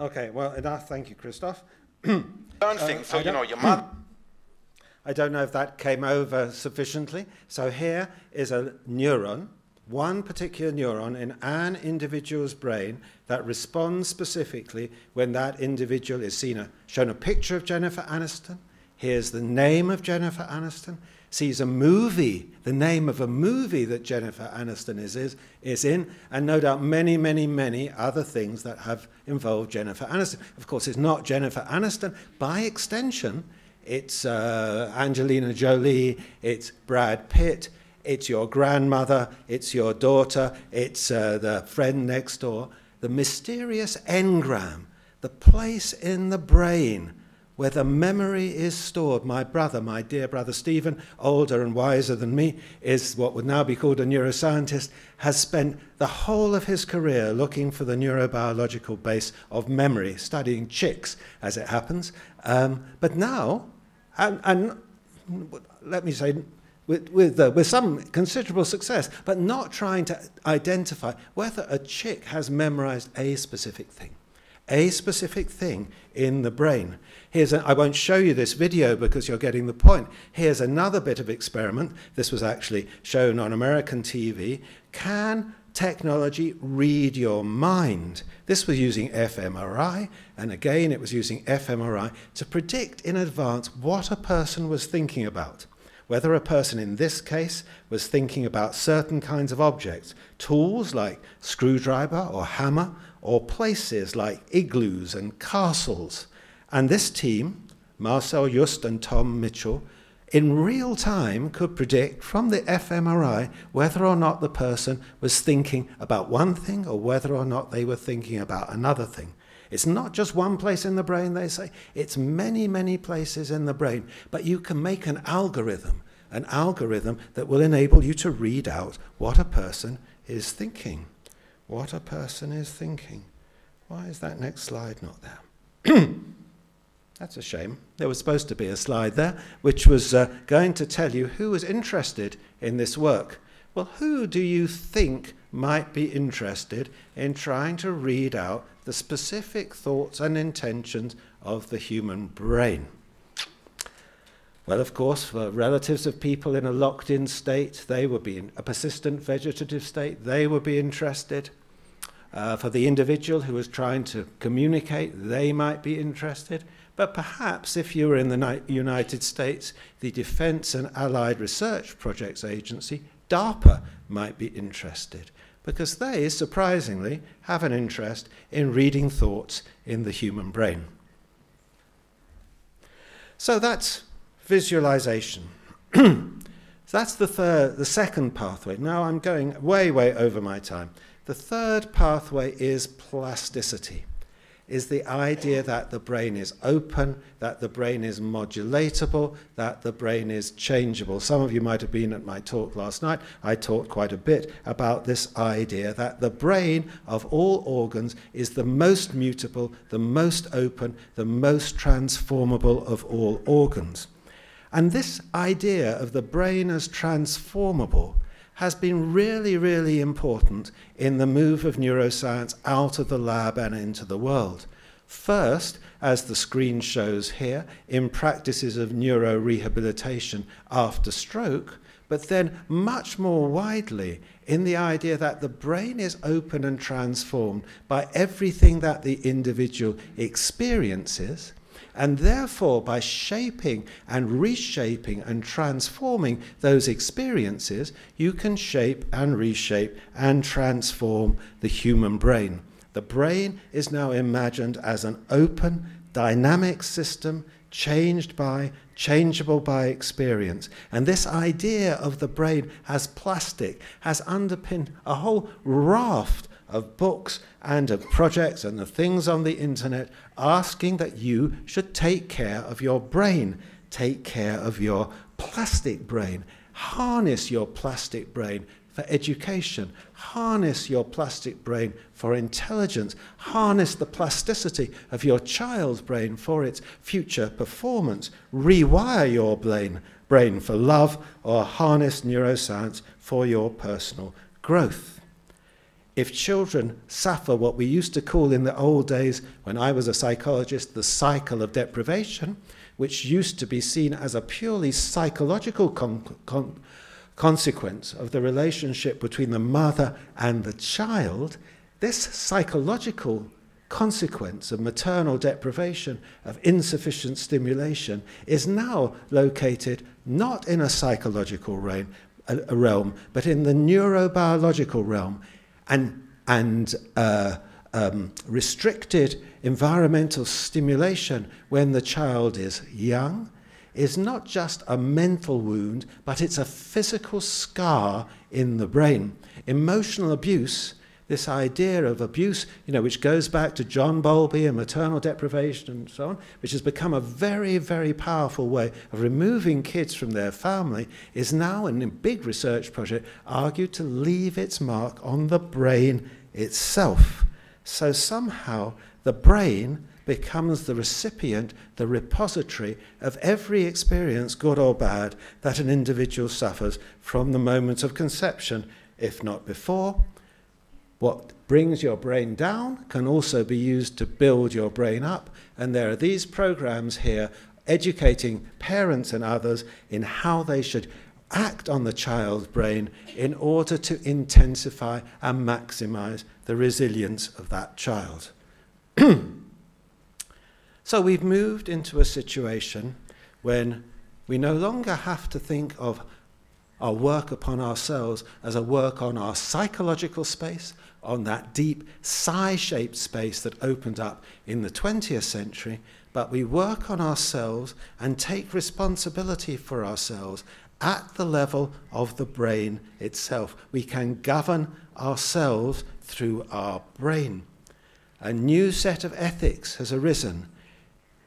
Okay, well, enough. Thank you, Christoph. Learn uh, things, so, you know, your mom. I don't know if that came over sufficiently. So here is a neuron, one particular neuron in an individual's brain that responds specifically when that individual is seen a, shown a picture of Jennifer Aniston. Here's the name of Jennifer Aniston sees a movie, the name of a movie that Jennifer Aniston is, is, is in, and no doubt many, many, many other things that have involved Jennifer Aniston. Of course, it's not Jennifer Aniston. By extension, it's uh, Angelina Jolie, it's Brad Pitt, it's your grandmother, it's your daughter, it's uh, the friend next door. The mysterious engram, the place in the brain where the memory is stored. My brother, my dear brother Stephen, older and wiser than me, is what would now be called a neuroscientist, has spent the whole of his career looking for the neurobiological base of memory, studying chicks, as it happens. Um, but now, and, and let me say, with, with, uh, with some considerable success, but not trying to identify whether a chick has memorized a specific thing, a specific thing in the brain. Here's a, I won't show you this video because you're getting the point. Here's another bit of experiment. This was actually shown on American TV. Can technology read your mind? This was using fMRI, and again, it was using fMRI to predict in advance what a person was thinking about. Whether a person in this case was thinking about certain kinds of objects, tools like screwdriver or hammer, or places like igloos and castles. And this team, Marcel Just and Tom Mitchell, in real time could predict from the fMRI whether or not the person was thinking about one thing or whether or not they were thinking about another thing. It's not just one place in the brain, they say, it's many, many places in the brain. But you can make an algorithm, an algorithm that will enable you to read out what a person is thinking. What a person is thinking. Why is that next slide not there? That's a shame. There was supposed to be a slide there, which was uh, going to tell you who was interested in this work. Well, who do you think might be interested in trying to read out the specific thoughts and intentions of the human brain? Well, of course, for relatives of people in a locked in state, they would be in a persistent vegetative state, they would be interested. Uh, for the individual who was trying to communicate, they might be interested. But perhaps if you were in the United States, the Defense and Allied Research Projects Agency, DARPA, might be interested because they, surprisingly, have an interest in reading thoughts in the human brain. So that's visualization. that's the, third, the second pathway. Now I'm going way, way over my time. The third pathway is plasticity is the idea that the brain is open, that the brain is modulatable, that the brain is changeable. Some of you might have been at my talk last night. I talked quite a bit about this idea that the brain of all organs is the most mutable, the most open, the most transformable of all organs. And this idea of the brain as transformable has been really, really important in the move of neuroscience out of the lab and into the world. First, as the screen shows here, in practices of neurorehabilitation after stroke, but then much more widely in the idea that the brain is open and transformed by everything that the individual experiences and therefore, by shaping and reshaping and transforming those experiences, you can shape and reshape and transform the human brain. The brain is now imagined as an open, dynamic system changed by, changeable by experience. And this idea of the brain as plastic has underpinned a whole raft of books and of projects and the things on the internet asking that you should take care of your brain, take care of your plastic brain, harness your plastic brain for education, harness your plastic brain for intelligence, harness the plasticity of your child's brain for its future performance, rewire your brain, brain for love, or harness neuroscience for your personal growth if children suffer what we used to call in the old days, when I was a psychologist, the cycle of deprivation, which used to be seen as a purely psychological con con consequence of the relationship between the mother and the child, this psychological consequence of maternal deprivation, of insufficient stimulation, is now located not in a psychological realm, but in the neurobiological realm and, and uh, um, restricted environmental stimulation when the child is young is not just a mental wound, but it's a physical scar in the brain. Emotional abuse this idea of abuse, you know, which goes back to John Bowlby and maternal deprivation and so on, which has become a very, very powerful way of removing kids from their family, is now in a big research project argued to leave its mark on the brain itself. So somehow the brain becomes the recipient, the repository of every experience, good or bad, that an individual suffers from the moment of conception, if not before, what brings your brain down can also be used to build your brain up. And there are these programs here educating parents and others in how they should act on the child's brain in order to intensify and maximize the resilience of that child. so we've moved into a situation when we no longer have to think of our work upon ourselves as a work on our psychological space, on that deep sigh shaped space that opened up in the 20th century, but we work on ourselves and take responsibility for ourselves at the level of the brain itself. We can govern ourselves through our brain. A new set of ethics has arisen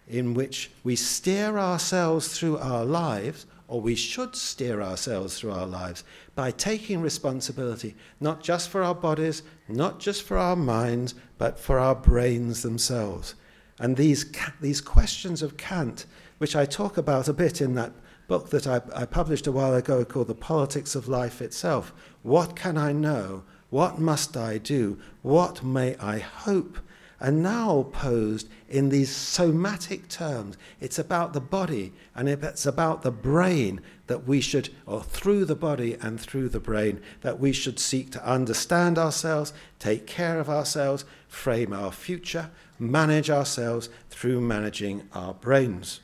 in which we steer ourselves through our lives or we should steer ourselves through our lives by taking responsibility, not just for our bodies, not just for our minds, but for our brains themselves. And these, these questions of Kant, which I talk about a bit in that book that I, I published a while ago called The Politics of Life Itself What can I know? What must I do? What may I hope are now posed in these somatic terms. It's about the body and it's about the brain that we should, or through the body and through the brain, that we should seek to understand ourselves, take care of ourselves, frame our future, manage ourselves through managing our brains.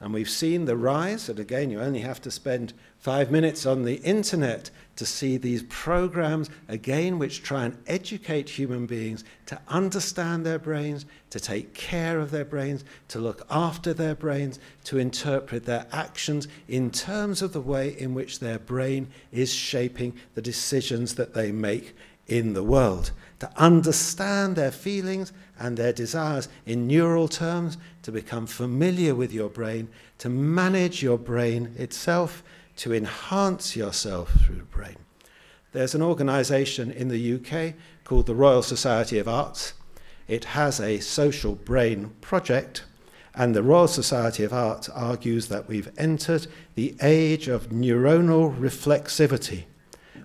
And we've seen the rise, and again, you only have to spend five minutes on the internet to see these programs, again, which try and educate human beings to understand their brains, to take care of their brains, to look after their brains, to interpret their actions in terms of the way in which their brain is shaping the decisions that they make in the world, to understand their feelings and their desires in neural terms, to become familiar with your brain, to manage your brain itself, to enhance yourself through the brain. There's an organization in the UK called the Royal Society of Arts. It has a social brain project, and the Royal Society of Arts argues that we've entered the age of neuronal reflexivity,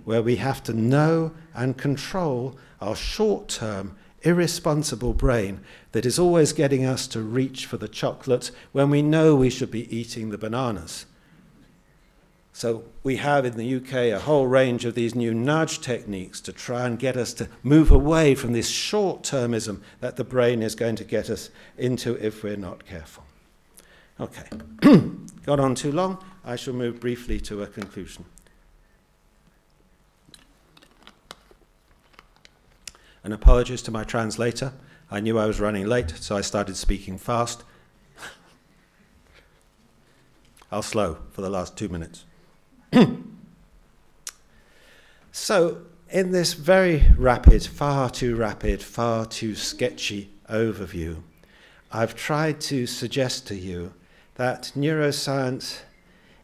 where we have to know and control our short term irresponsible brain that is always getting us to reach for the chocolate when we know we should be eating the bananas. So we have in the UK a whole range of these new nudge techniques to try and get us to move away from this short-termism that the brain is going to get us into if we're not careful. Okay, got on too long. I shall move briefly to a conclusion. An apologies to my translator. I knew I was running late, so I started speaking fast. I'll slow for the last two minutes. so, in this very rapid, far too rapid, far too sketchy overview, I've tried to suggest to you that neuroscience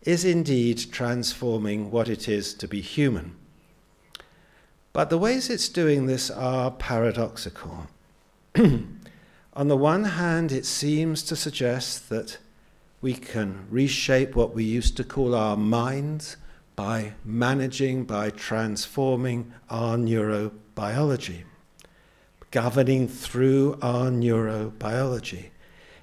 is indeed transforming what it is to be human. But the ways it's doing this are paradoxical. On the one hand, it seems to suggest that we can reshape what we used to call our minds by managing, by transforming our neurobiology, governing through our neurobiology.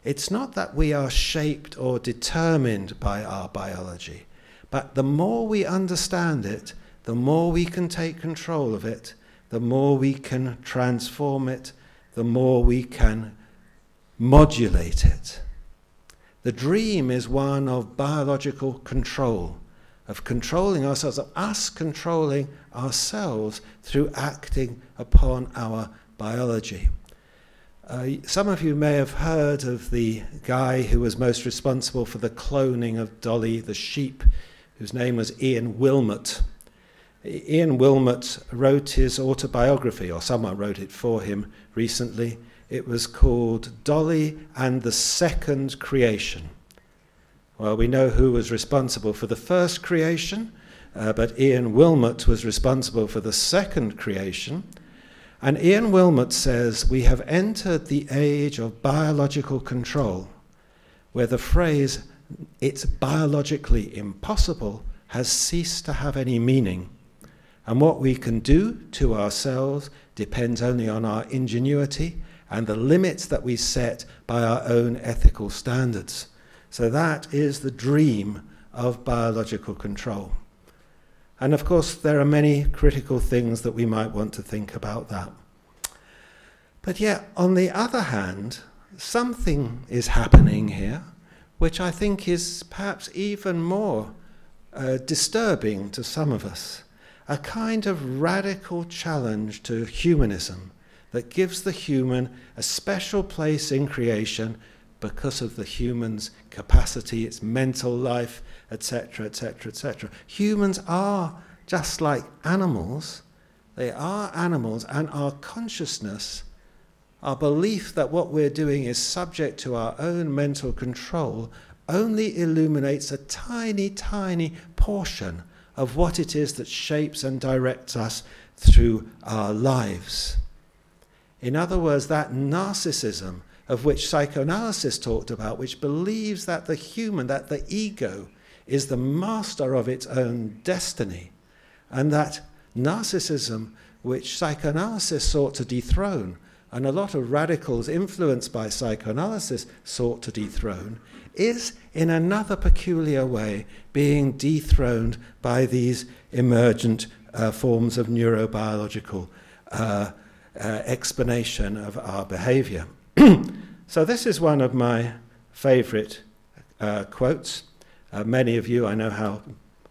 It's not that we are shaped or determined by our biology, but the more we understand it, the more we can take control of it, the more we can transform it, the more we can modulate it. The dream is one of biological control, of controlling ourselves, of us controlling ourselves through acting upon our biology. Uh, some of you may have heard of the guy who was most responsible for the cloning of Dolly the sheep, whose name was Ian Wilmot. Ian Wilmot wrote his autobiography, or someone wrote it for him recently. It was called Dolly and the Second Creation. Well, we know who was responsible for the first creation, uh, but Ian Wilmot was responsible for the second creation. And Ian Wilmot says, We have entered the age of biological control, where the phrase, it's biologically impossible, has ceased to have any meaning. And what we can do to ourselves depends only on our ingenuity and the limits that we set by our own ethical standards. So that is the dream of biological control. And of course, there are many critical things that we might want to think about that. But yet, on the other hand, something is happening here, which I think is perhaps even more uh, disturbing to some of us. A kind of radical challenge to humanism that gives the human a special place in creation because of the human's capacity, its mental life, etc., etc., etc. Humans are just like animals. They are animals, and our consciousness, our belief that what we're doing is subject to our own mental control, only illuminates a tiny, tiny portion of what it is that shapes and directs us through our lives. In other words, that narcissism of which psychoanalysis talked about, which believes that the human, that the ego, is the master of its own destiny, and that narcissism, which psychoanalysis sought to dethrone, and a lot of radicals influenced by psychoanalysis sought to dethrone, is in another peculiar way being dethroned by these emergent uh, forms of neurobiological uh, uh, explanation of our behavior. so, this is one of my favorite uh, quotes. Uh, many of you, I know how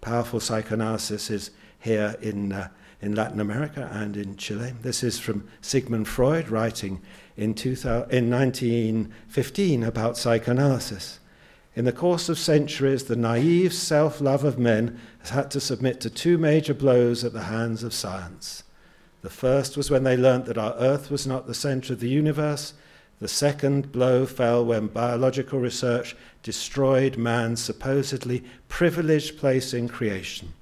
powerful psychoanalysis is here in, uh, in Latin America and in Chile. This is from Sigmund Freud writing in, in 1915 about psychoanalysis. In the course of centuries, the naive self love of men has had to submit to two major blows at the hands of science the first was when they learnt that our Earth was not the centre of the universe. The second blow fell when biological research destroyed man's supposedly privileged place in creation.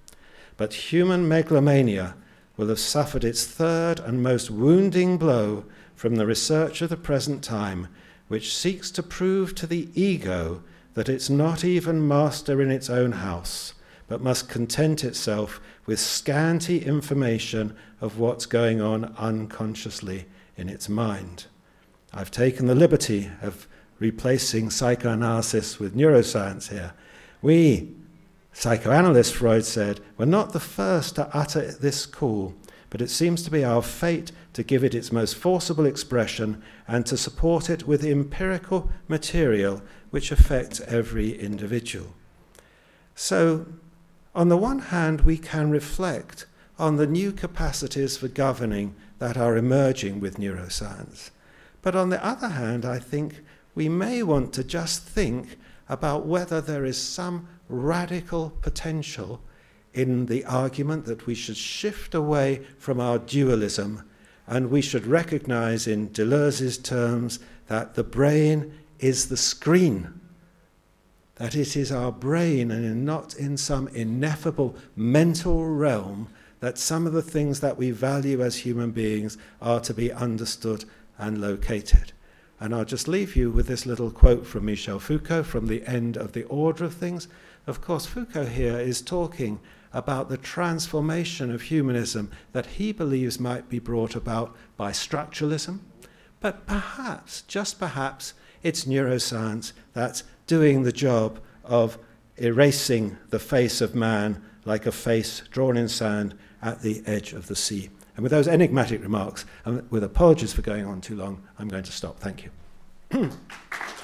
But human megalomania will have suffered its third and most wounding blow from the research of the present time, which seeks to prove to the ego that it's not even master in its own house, but must content itself with scanty information of what's going on unconsciously in its mind. I've taken the liberty of replacing psychoanalysis with neuroscience here. We, psychoanalysts, Freud said, were not the first to utter this call, but it seems to be our fate to give it its most forcible expression and to support it with empirical material which affects every individual. So on the one hand, we can reflect on the new capacities for governing that are emerging with neuroscience. But on the other hand, I think we may want to just think about whether there is some radical potential in the argument that we should shift away from our dualism and we should recognize in Deleuze's terms that the brain is the screen that it is our brain and not in some ineffable mental realm that some of the things that we value as human beings are to be understood and located. And I'll just leave you with this little quote from Michel Foucault from the end of The Order of Things. Of course, Foucault here is talking about the transformation of humanism that he believes might be brought about by structuralism, but perhaps, just perhaps, it's neuroscience that's doing the job of erasing the face of man like a face drawn in sand at the edge of the sea. And with those enigmatic remarks, and with apologies for going on too long, I'm going to stop. Thank you.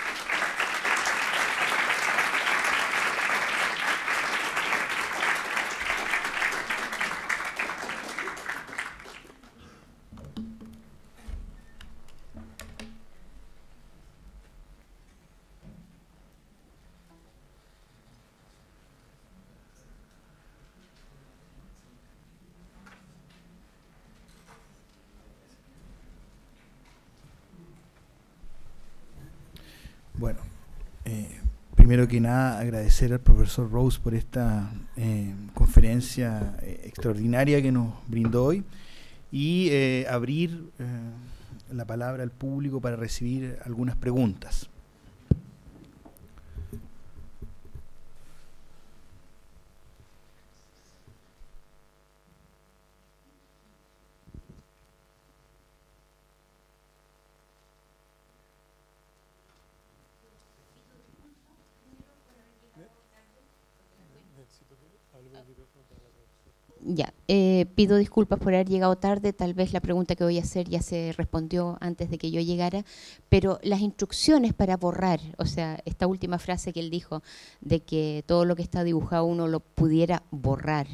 primero que nada agradecer al profesor Rose por esta eh, conferencia eh, extraordinaria que nos brindó hoy y eh, abrir la palabra al público para recibir algunas preguntas. pido disculpas por haber llegado tarde, tal vez la pregunta que voy a hacer ya se respondió antes de que yo llegara, pero las instrucciones para borrar, o sea, esta última frase que él dijo de que todo lo que está dibujado uno lo pudiera borrar,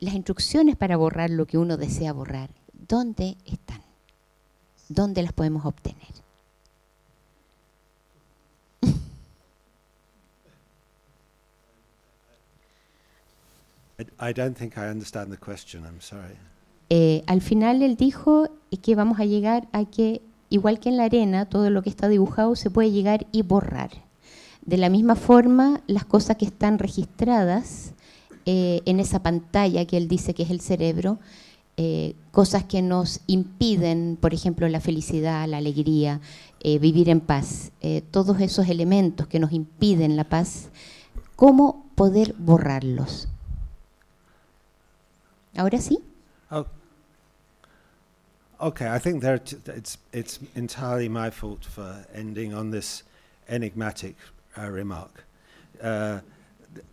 las instrucciones para borrar lo que uno desea borrar, ¿dónde están? ¿Dónde las podemos obtener? Eh, al final él dijo que vamos a llegar a que, igual que en la arena, todo lo que está dibujado se puede llegar y borrar. De la misma forma, las cosas que están registradas eh, en esa pantalla que él dice que es el cerebro, eh, cosas que nos impiden, por ejemplo, la felicidad, la alegría, eh, vivir en paz, todos esos elementos que nos impiden la paz, ¿cómo poder borrarlos? Ahora sí. Oh. Okay, I think there it's it's entirely my fault for ending on this enigmatic uh, remark. Uh,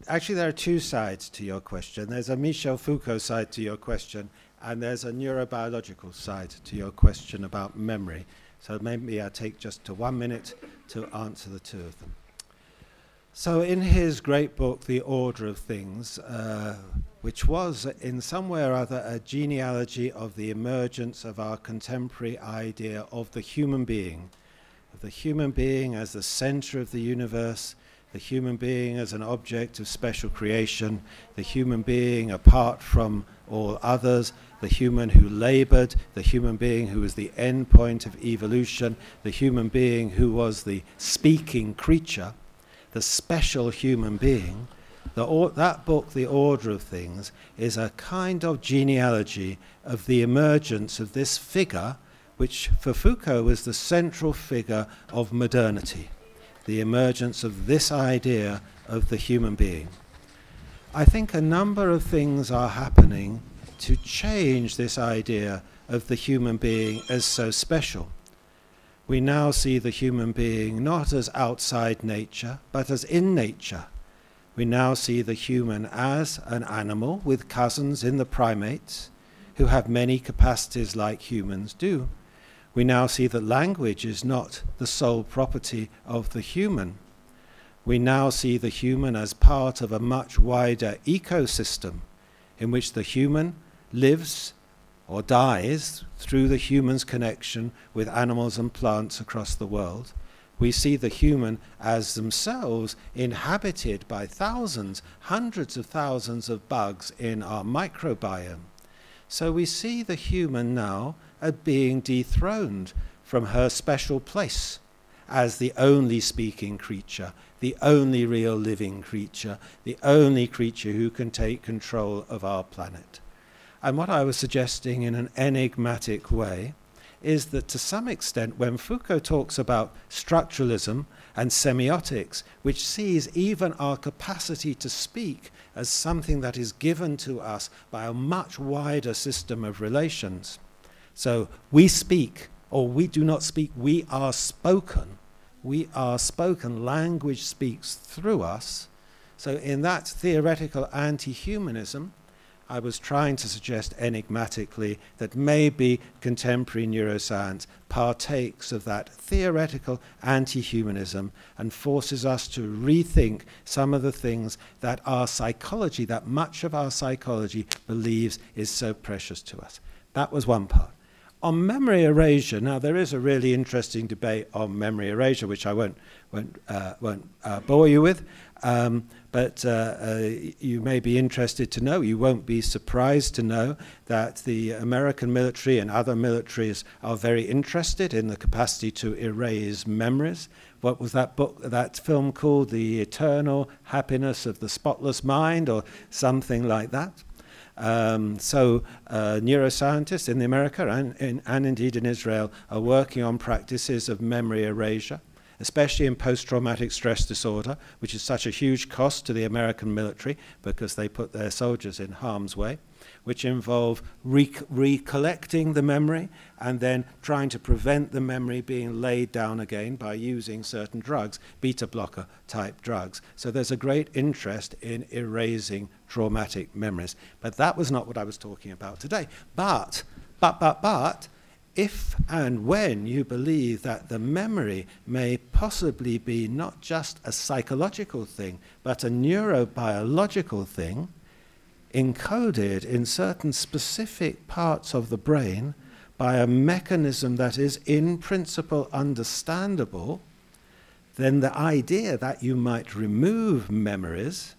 actually, there are two sides to your question. There's a Michel Foucault side to your question, and there's a neurobiological side to your question about memory. So maybe I take just to one minute to answer the two of them. So in his great book, The Order of Things, uh, which was in some way or other a genealogy of the emergence of our contemporary idea of the human being, of the human being as the center of the universe, the human being as an object of special creation, the human being apart from all others, the human who labored, the human being who was the end point of evolution, the human being who was the speaking creature, the special human being the, that book, The Order of Things, is a kind of genealogy of the emergence of this figure, which for Foucault was the central figure of modernity, the emergence of this idea of the human being. I think a number of things are happening to change this idea of the human being as so special. We now see the human being not as outside nature, but as in nature we now see the human as an animal with cousins in the primates who have many capacities like humans do. We now see that language is not the sole property of the human. We now see the human as part of a much wider ecosystem in which the human lives or dies through the human's connection with animals and plants across the world. We see the human as themselves inhabited by thousands, hundreds of thousands of bugs in our microbiome. So we see the human now as being dethroned from her special place as the only speaking creature, the only real living creature, the only creature who can take control of our planet. And what I was suggesting in an enigmatic way is that to some extent, when Foucault talks about structuralism and semiotics, which sees even our capacity to speak as something that is given to us by a much wider system of relations. So we speak, or we do not speak, we are spoken. We are spoken. Language speaks through us. So, in that theoretical anti humanism, I was trying to suggest enigmatically that maybe contemporary neuroscience partakes of that theoretical anti humanism and forces us to rethink some of the things that our psychology, that much of our psychology believes is so precious to us. That was one part. On memory erasure, now there is a really interesting debate on memory erasure, which I won't, won't, uh, won't uh, bore you with. Um, but uh, uh, you may be interested to know, you won't be surprised to know that the American military and other militaries are very interested in the capacity to erase memories. What was that book, that film called? The Eternal Happiness of the Spotless Mind or something like that. Um, so uh, neuroscientists in America and, in, and indeed in Israel are working on practices of memory erasure especially in post-traumatic stress disorder, which is such a huge cost to the American military because they put their soldiers in harm's way, which involve re recollecting the memory and then trying to prevent the memory being laid down again by using certain drugs, beta blocker type drugs. So there's a great interest in erasing traumatic memories. But that was not what I was talking about today. But, but, but, but, if and when you believe that the memory may possibly be not just a psychological thing, but a neurobiological thing, encoded in certain specific parts of the brain by a mechanism that is in principle understandable, then the idea that you might remove memories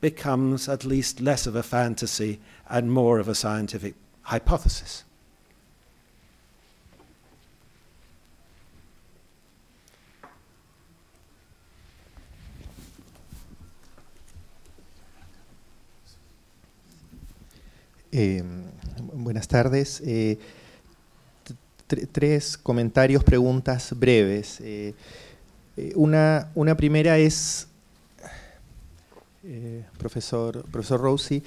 becomes at least less of a fantasy and more of a scientific hypothesis. Em, buenas tardes. Eh, tres comentarios, preguntas breves. Eh, eh, una, primera es, profesor, profesor Rossi,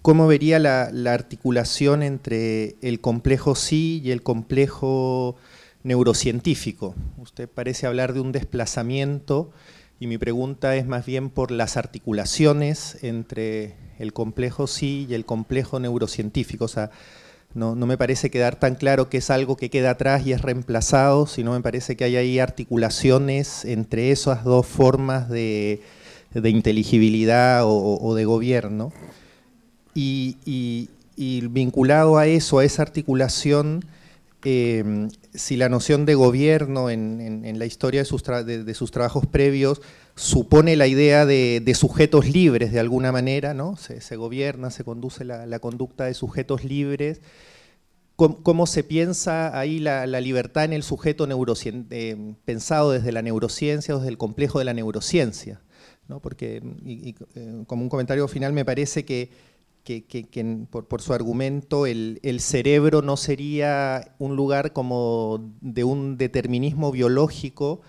¿cómo vería la, articulación entre el complejo sí y el complejo neurocientífico? Usted parece hablar de un desplazamiento y mi pregunta es más bien por las articulaciones entre el complejo sí y el complejo neurocientífico. O sea, no, me parece quedar tan claro que es algo que queda atrás y es reemplazado, sino me parece que hay ahí articulaciones entre esas dos formas de, de inteligibilidad o, de gobierno. Y, vinculado a eso, a esa articulación, eh, si la noción de gobierno en, la historia de sus, trabajos previos supone la idea de, sujetos libres de alguna manera, ¿no? Se, gobierna, se conduce la, conducta de sujetos libres. ¿Cómo, se piensa ahí la, libertad en el sujeto eh, pensado desde la neurociencia, desde el complejo de la neurociencia? ¿no? Porque, eh, como un comentario final, me parece que que, por, su argumento el, cerebro no sería un lugar como de un determinismo biológico,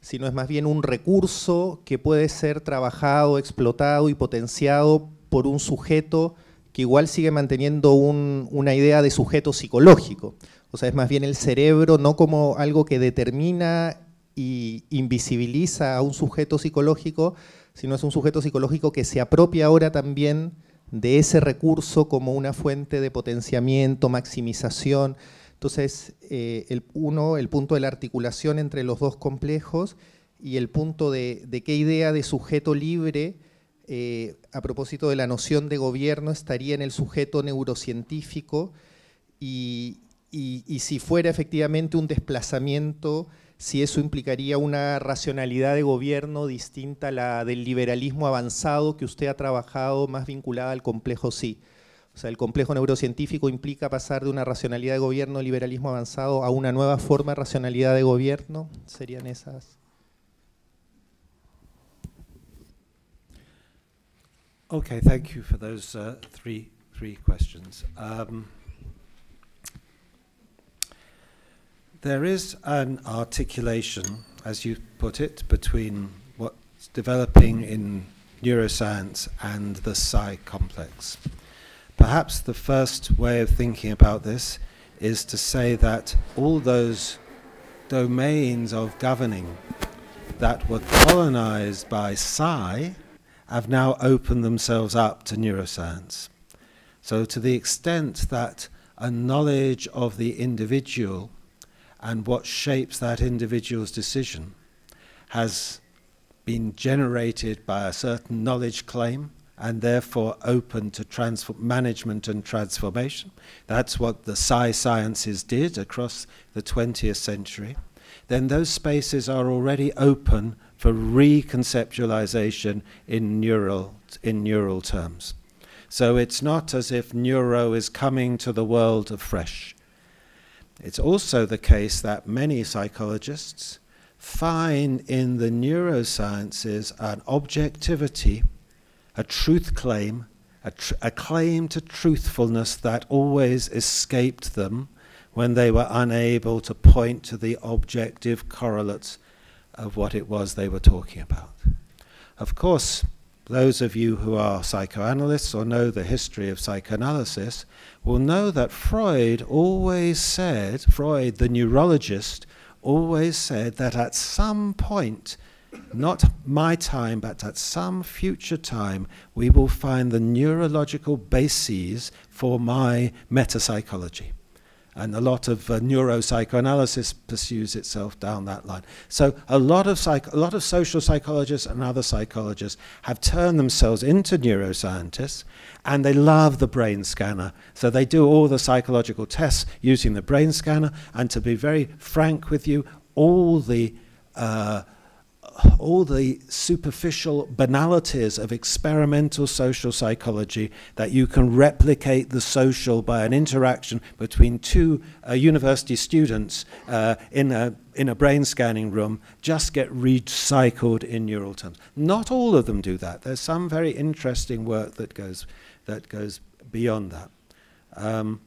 sino es más bien un recurso que puede ser trabajado, explotado y potenciado por un sujeto que igual sigue manteniendo una idea de sujeto psicológico. O sea, es más bien el cerebro no como algo que determina y invisibiliza a un sujeto psicológico, sino es un sujeto psicológico que se apropia ahora también de ese recurso como una fuente de potenciamiento, maximización. Entonces, eh, el, uno, el punto de la articulación entre los dos complejos y el punto de, qué idea de sujeto libre, eh, a propósito de la noción de gobierno, estaría en el sujeto neurocientífico y si fuera efectivamente un desplazamiento si eso implicaría una racionalidad de gobierno distinta a la del liberalismo avanzado que usted ha trabajado, más vinculada al complejo sí. O sea, el complejo neurocientífico implica pasar de una racionalidad de gobierno, liberalismo avanzado, a una nueva forma de racionalidad de gobierno. ¿Serían esas? Okay, thank you for those uh, three, questions. Um, there is an articulation, as you put it, between what's developing in neuroscience and the psi complex. Perhaps the first way of thinking about this is to say that all those domains of governing that were colonized by psi have now opened themselves up to neuroscience. So, to the extent that a knowledge of the individual and what shapes that individual's decision has been generated by a certain knowledge claim and therefore open to management and transformation. That's what the psi sciences did across the 20th century. Then those spaces are already open for reconceptualization in neural, in neural terms. So it's not as if neuro is coming to the world afresh. It's also the case that many psychologists find in the neurosciences an objectivity, a truth claim, a, tr a claim to truthfulness that always escaped them when they were unable to point to the objective correlates of what it was they were talking about. Of course, those of you who are psychoanalysts or know the history of psychoanalysis will know that Freud always said, Freud, the neurologist, always said that at some point, not my time, but at some future time, we will find the neurological bases for my metapsychology and a lot of uh, neuropsychoanalysis pursues itself down that line. So a lot of a lot of social psychologists and other psychologists have turned themselves into neuroscientists, and they love the brain scanner. So they do all the psychological tests using the brain scanner. And to be very frank with you, all the uh, all the superficial banalities of experimental social psychology that you can replicate the social by an interaction between two uh, university students uh, in, a, in a brain scanning room just get recycled in neural terms. Not all of them do that. There's some very interesting work that goes, that goes beyond that. Um,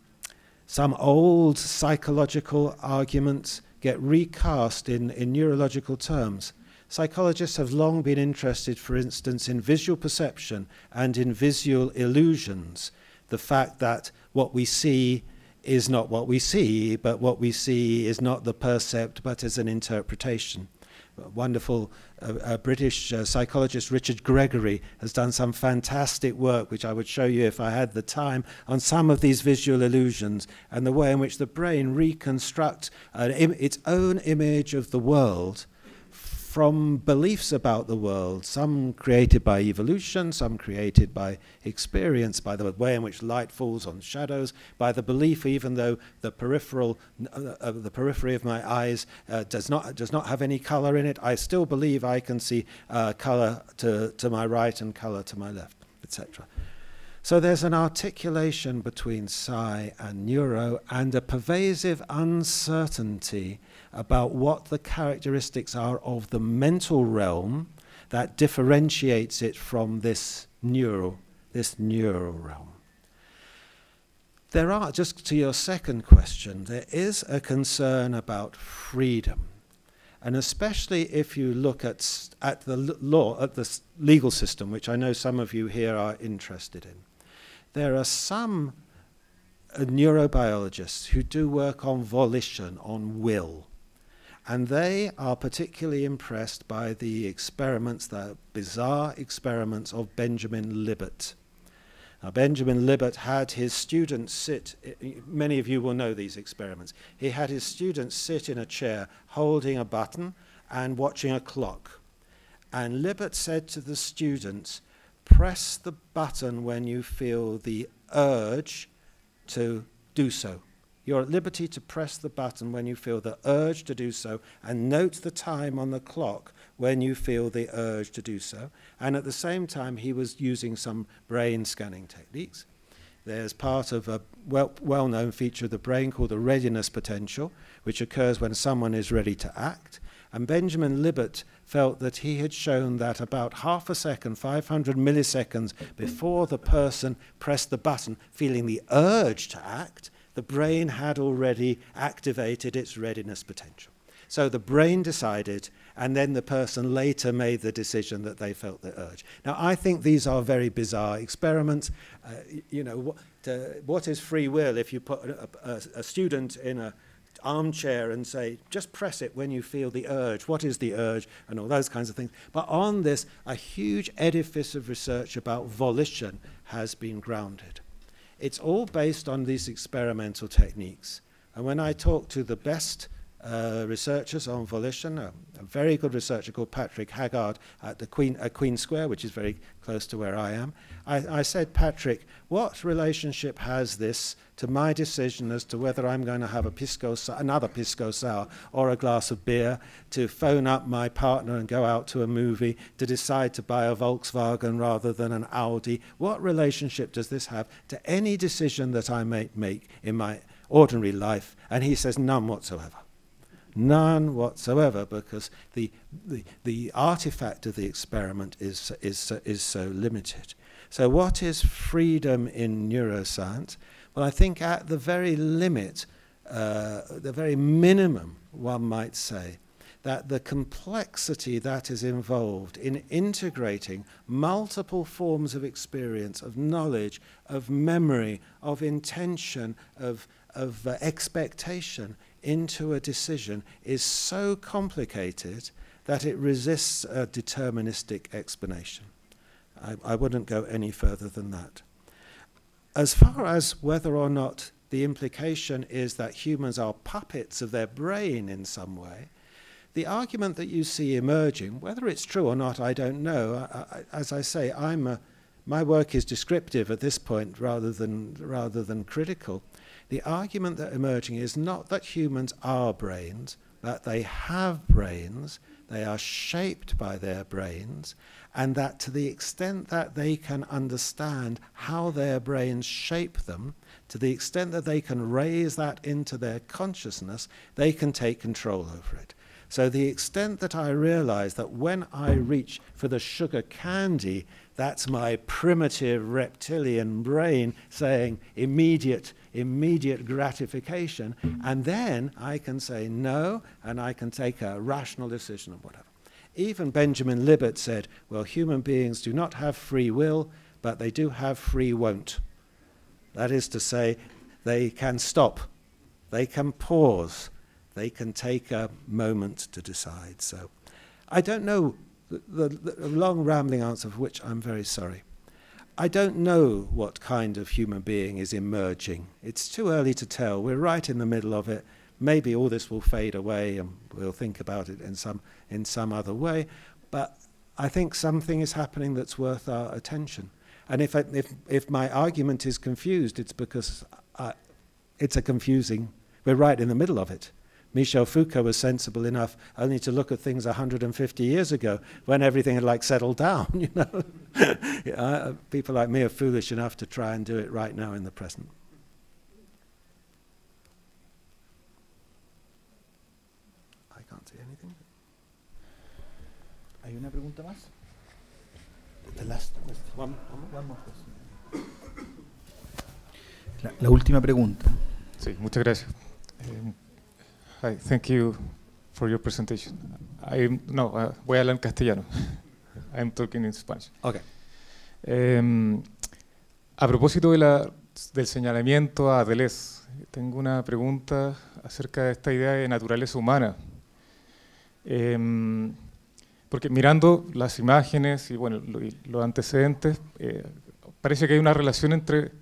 some old psychological arguments get recast in, in neurological terms. Psychologists have long been interested, for instance, in visual perception and in visual illusions, the fact that what we see is not what we see, but what we see is not the percept, but is an interpretation. A wonderful uh, uh, British uh, psychologist Richard Gregory has done some fantastic work, which I would show you if I had the time, on some of these visual illusions and the way in which the brain reconstructs its own image of the world from beliefs about the world, some created by evolution, some created by experience, by the way in which light falls on shadows, by the belief even though the peripheral, uh, the periphery of my eyes uh, does, not, does not have any color in it, I still believe I can see uh, color to, to my right and color to my left, etc. So there's an articulation between psi and neuro and a pervasive uncertainty about what the characteristics are of the mental realm that differentiates it from this neural, this neural realm. There are, just to your second question, there is a concern about freedom. And especially if you look at, at the law, at the legal system, which I know some of you here are interested in. There are some uh, neurobiologists who do work on volition, on will, and they are particularly impressed by the experiments, the bizarre experiments of Benjamin Libet. Now, Benjamin Libet had his students sit, eh, many of you will know these experiments. He had his students sit in a chair holding a button and watching a clock. And Libet said to the students, press the button when you feel the urge to do so. You're at liberty to press the button when you feel the urge to do so and note the time on the clock when you feel the urge to do so. And at the same time, he was using some brain scanning techniques. There's part of a well, known feature of the brain called the readiness potential, which occurs when someone is ready to act. And Benjamin Libet felt that he had shown that about half a second, 500 milliseconds before the person pressed the button, feeling the urge to act, the brain had already activated its readiness potential. So the brain decided, and then the person later made the decision that they felt the urge. Now, I think these are very bizarre experiments. Uh, you know, what, uh, what is free will if you put a, a, a student in a armchair and say, just press it when you feel the urge, what is the urge, and all those kinds of things. But on this, a huge edifice of research about volition has been grounded. It's all based on these experimental techniques. And when I talk to the best uh, researchers on volition, a, a, very good researcher called Patrick Haggard at the Queen, at uh, Queen Square, which is very close to where I am, I, I said, Patrick, what relationship has this to my decision as to whether I'm going to have a pisco, another pisco sour or a glass of beer, to phone up my partner and go out to a movie, to decide to buy a Volkswagen rather than an Audi? What relationship does this have to any decision that I may make in my ordinary life? And he says, none whatsoever. None whatsoever, because the, the, the artifact of the experiment is, is, is so limited. So what is freedom in neuroscience? Well, I think at the very limit, uh, the very minimum, one might say, that the complexity that is involved in integrating multiple forms of experience, of knowledge, of memory, of intention, of, of uh, expectation into a decision is so complicated that it resists a deterministic explanation. I, I wouldn't go any further than that. As far as whether or not the implication is that humans are puppets of their brain in some way, the argument that you see emerging, whether it's true or not, I don't know. I, I, as I say, I'm a, my work is descriptive at this point rather than, rather than critical. The argument that emerging is not that humans are brains, that they have brains, they are shaped by their brains, and that to the extent that they can understand how their brains shape them, to the extent that they can raise that into their consciousness, they can take control over it. So the extent that I realize that when I reach for the sugar candy, that's my primitive reptilian brain saying immediate immediate gratification, and then I can say no, and I can take a rational decision or whatever. Even Benjamin Libet said, well, human beings do not have free will, but they do have free won't. That is to say, they can stop, they can pause, they can take a moment to decide. So I don't know the, the, the long rambling answer for which I'm very sorry. I don't know what kind of human being is emerging. It's too early to tell. We're right in the middle of it. Maybe all this will fade away and we'll think about it in some, in some other way. But I think something is happening that's worth our attention. And if, I, if, if my argument is confused, it's because I, it's a confusing, we're right in the middle of it. Michel Foucault was sensible enough only to look at things 150 years ago when everything had like settled down, you know. Uh, people like me are foolish enough to try and do it right now in the present. I can't see anything. ¿Hay una pregunta más? The last question. One, one, one more question. La, la, última pregunta. Sí, muchas gracias. Eh, Hi, thank you for your presentation. I no, uh, voy a hablar en castellano. I'm talking in Spanish. Okay. Em, a propósito de la, del señalamiento a Adelés, tengo una pregunta acerca de esta idea de naturaleza humana. Em, porque mirando las imágenes y bueno, los antecedentes, eh, parece que hay una relación entre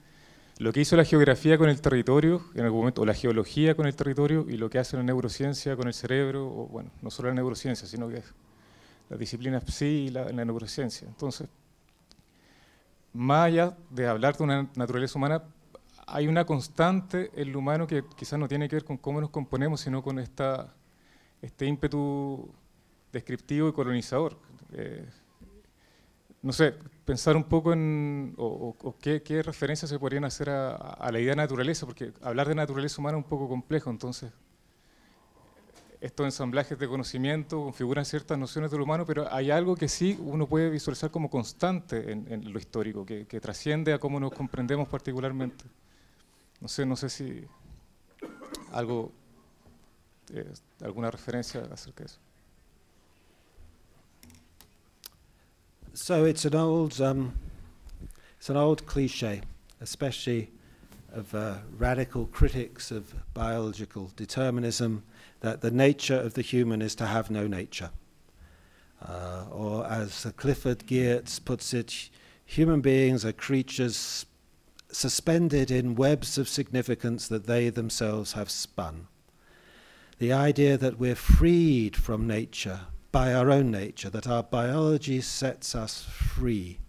lo que hizo la geografía con el territorio, en algún momento, o la geología con el territorio, y lo que hace la neurociencia con el cerebro, o bueno, no solo la neurociencia, sino que las disciplinas psi y la, neurociencia. Entonces, más allá de hablar de una naturaleza humana, hay una constante en lo humano que quizás no tiene que ver con cómo nos componemos, sino con esta, este ímpetu descriptivo y colonizador. Eh, no sé, pensar un poco en o, qué, referencias se podrían hacer a, la idea de naturaleza, porque hablar de naturaleza humana es un poco complejo, entonces estos ensamblajes de conocimiento configuran ciertas nociones del humano, pero hay algo que sí uno puede visualizar como constante en, lo histórico, que, trasciende a cómo nos comprendemos particularmente. No sé, no sé si algo, eh, alguna referencia acerca de eso. so it's an old, um, it's an old cliche, especially of uh, radical critics of biological determinism, that the nature of the human is to have no nature. Uh, or as Clifford Geertz puts it, human beings are creatures suspended in webs of significance that they themselves have spun. The idea that we're freed from nature by our own nature, that our biology sets us free.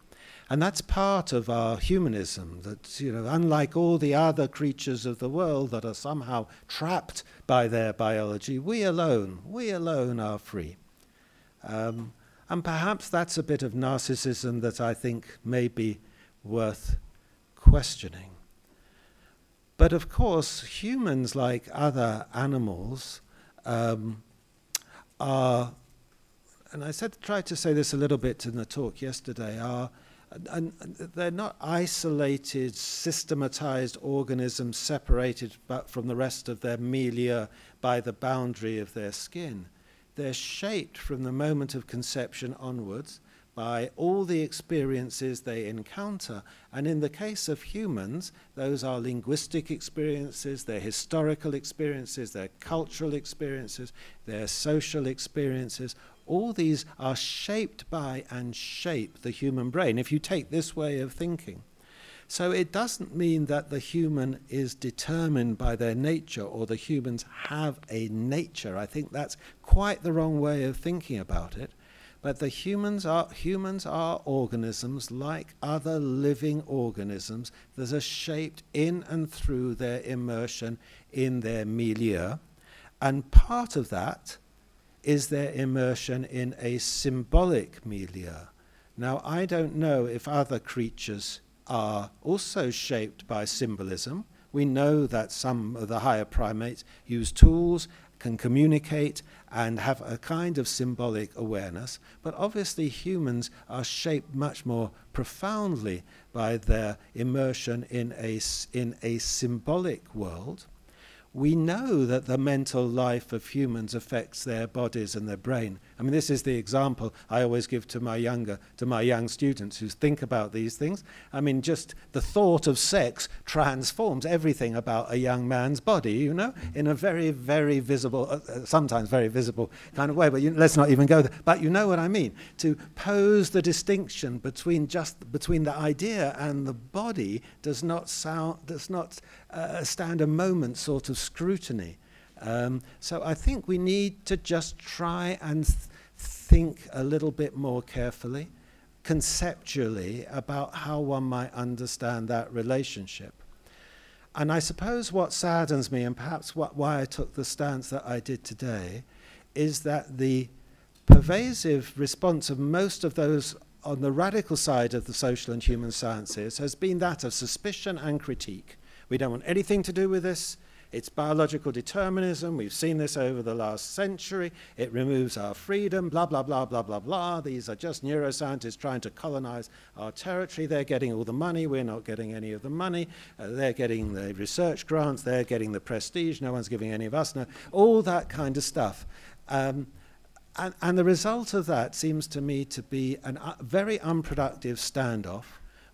And that's part of our humanism, that, you know, unlike all the other creatures of the world that are somehow trapped by their biology, we alone, we alone are free. Um, and perhaps that's a bit of narcissism that I think may be worth questioning. But of course, humans, like other animals, um, are and I said, tried to say this a little bit in the talk yesterday, are and, and they're not isolated, systematized organisms separated from the rest of their milia by the boundary of their skin. They're shaped from the moment of conception onwards by all the experiences they encounter. And in the case of humans, those are linguistic experiences, their historical experiences, their cultural experiences, their social experiences, all these are shaped by and shape the human brain, if you take this way of thinking. So it doesn't mean that the human is determined by their nature or the humans have a nature. I think that's quite the wrong way of thinking about it. But the humans are humans are organisms like other living organisms that are shaped in and through their immersion in their milieu. And part of that is their immersion in a symbolic milieu. Now, I don't know if other creatures are also shaped by symbolism. We know that some of the higher primates use tools, can communicate, and have a kind of symbolic awareness, but obviously humans are shaped much more profoundly by their immersion in a, in a symbolic world we know that the mental life of humans affects their bodies and their brain. I mean, this is the example I always give to my younger, to my young students who think about these things. I mean, just the thought of sex transforms everything about a young man's body, you know, in a very, very visible, uh, uh sometimes very visible kind of way. But you, let's not even go there. But you know what I mean. To pose the distinction between just between the idea and the body does not sound, does not uh, stand a moment sort of scrutiny. Um, so I think we need to just try and th think a little bit more carefully, conceptually, about how one might understand that relationship. And I suppose what saddens me, and perhaps what, why I took the stance that I did today, is that the pervasive response of most of those on the radical side of the social and human sciences has been that of suspicion and critique. We don't want anything to do with this. It's biological determinism. We've seen this over the last century. It removes our freedom, blah, blah, blah, blah, blah, blah. These are just neuroscientists trying to colonize our territory. They're getting all the money. We're not getting any of the money. Uh, they're getting the research grants. They're getting the prestige. No one's giving any of us. No, all that kind of stuff. Um, and, and the result of that seems to me to be a uh, very unproductive standoff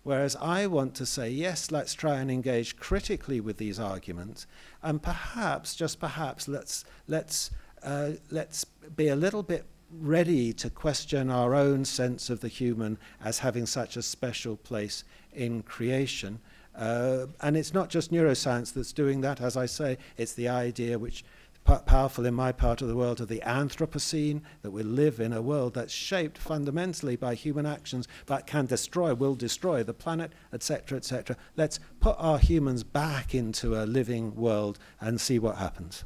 Whereas I want to say, yes, let's try and engage critically with these arguments, and perhaps, just perhaps, let's, let's, uh, let's be a little bit ready to question our own sense of the human as having such a special place in creation. Uh, and it's not just neuroscience that's doing that, as I say, it's the idea which powerful in my part of the world of the Anthropocene, that we live in a world that's shaped fundamentally by human actions that can destroy, will destroy the planet, etc., etc. Let's put our humans back into a living world and see what happens.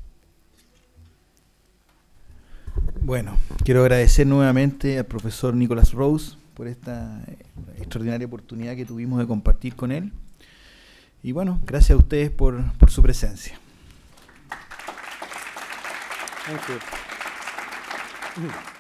Bueno, quiero agradecer nuevamente al profesor Nicholas Rose por esta extraordinaria oportunidad que tuvimos de compartir con él. Y bueno, gracias a ustedes por, por su presencia. Thank you.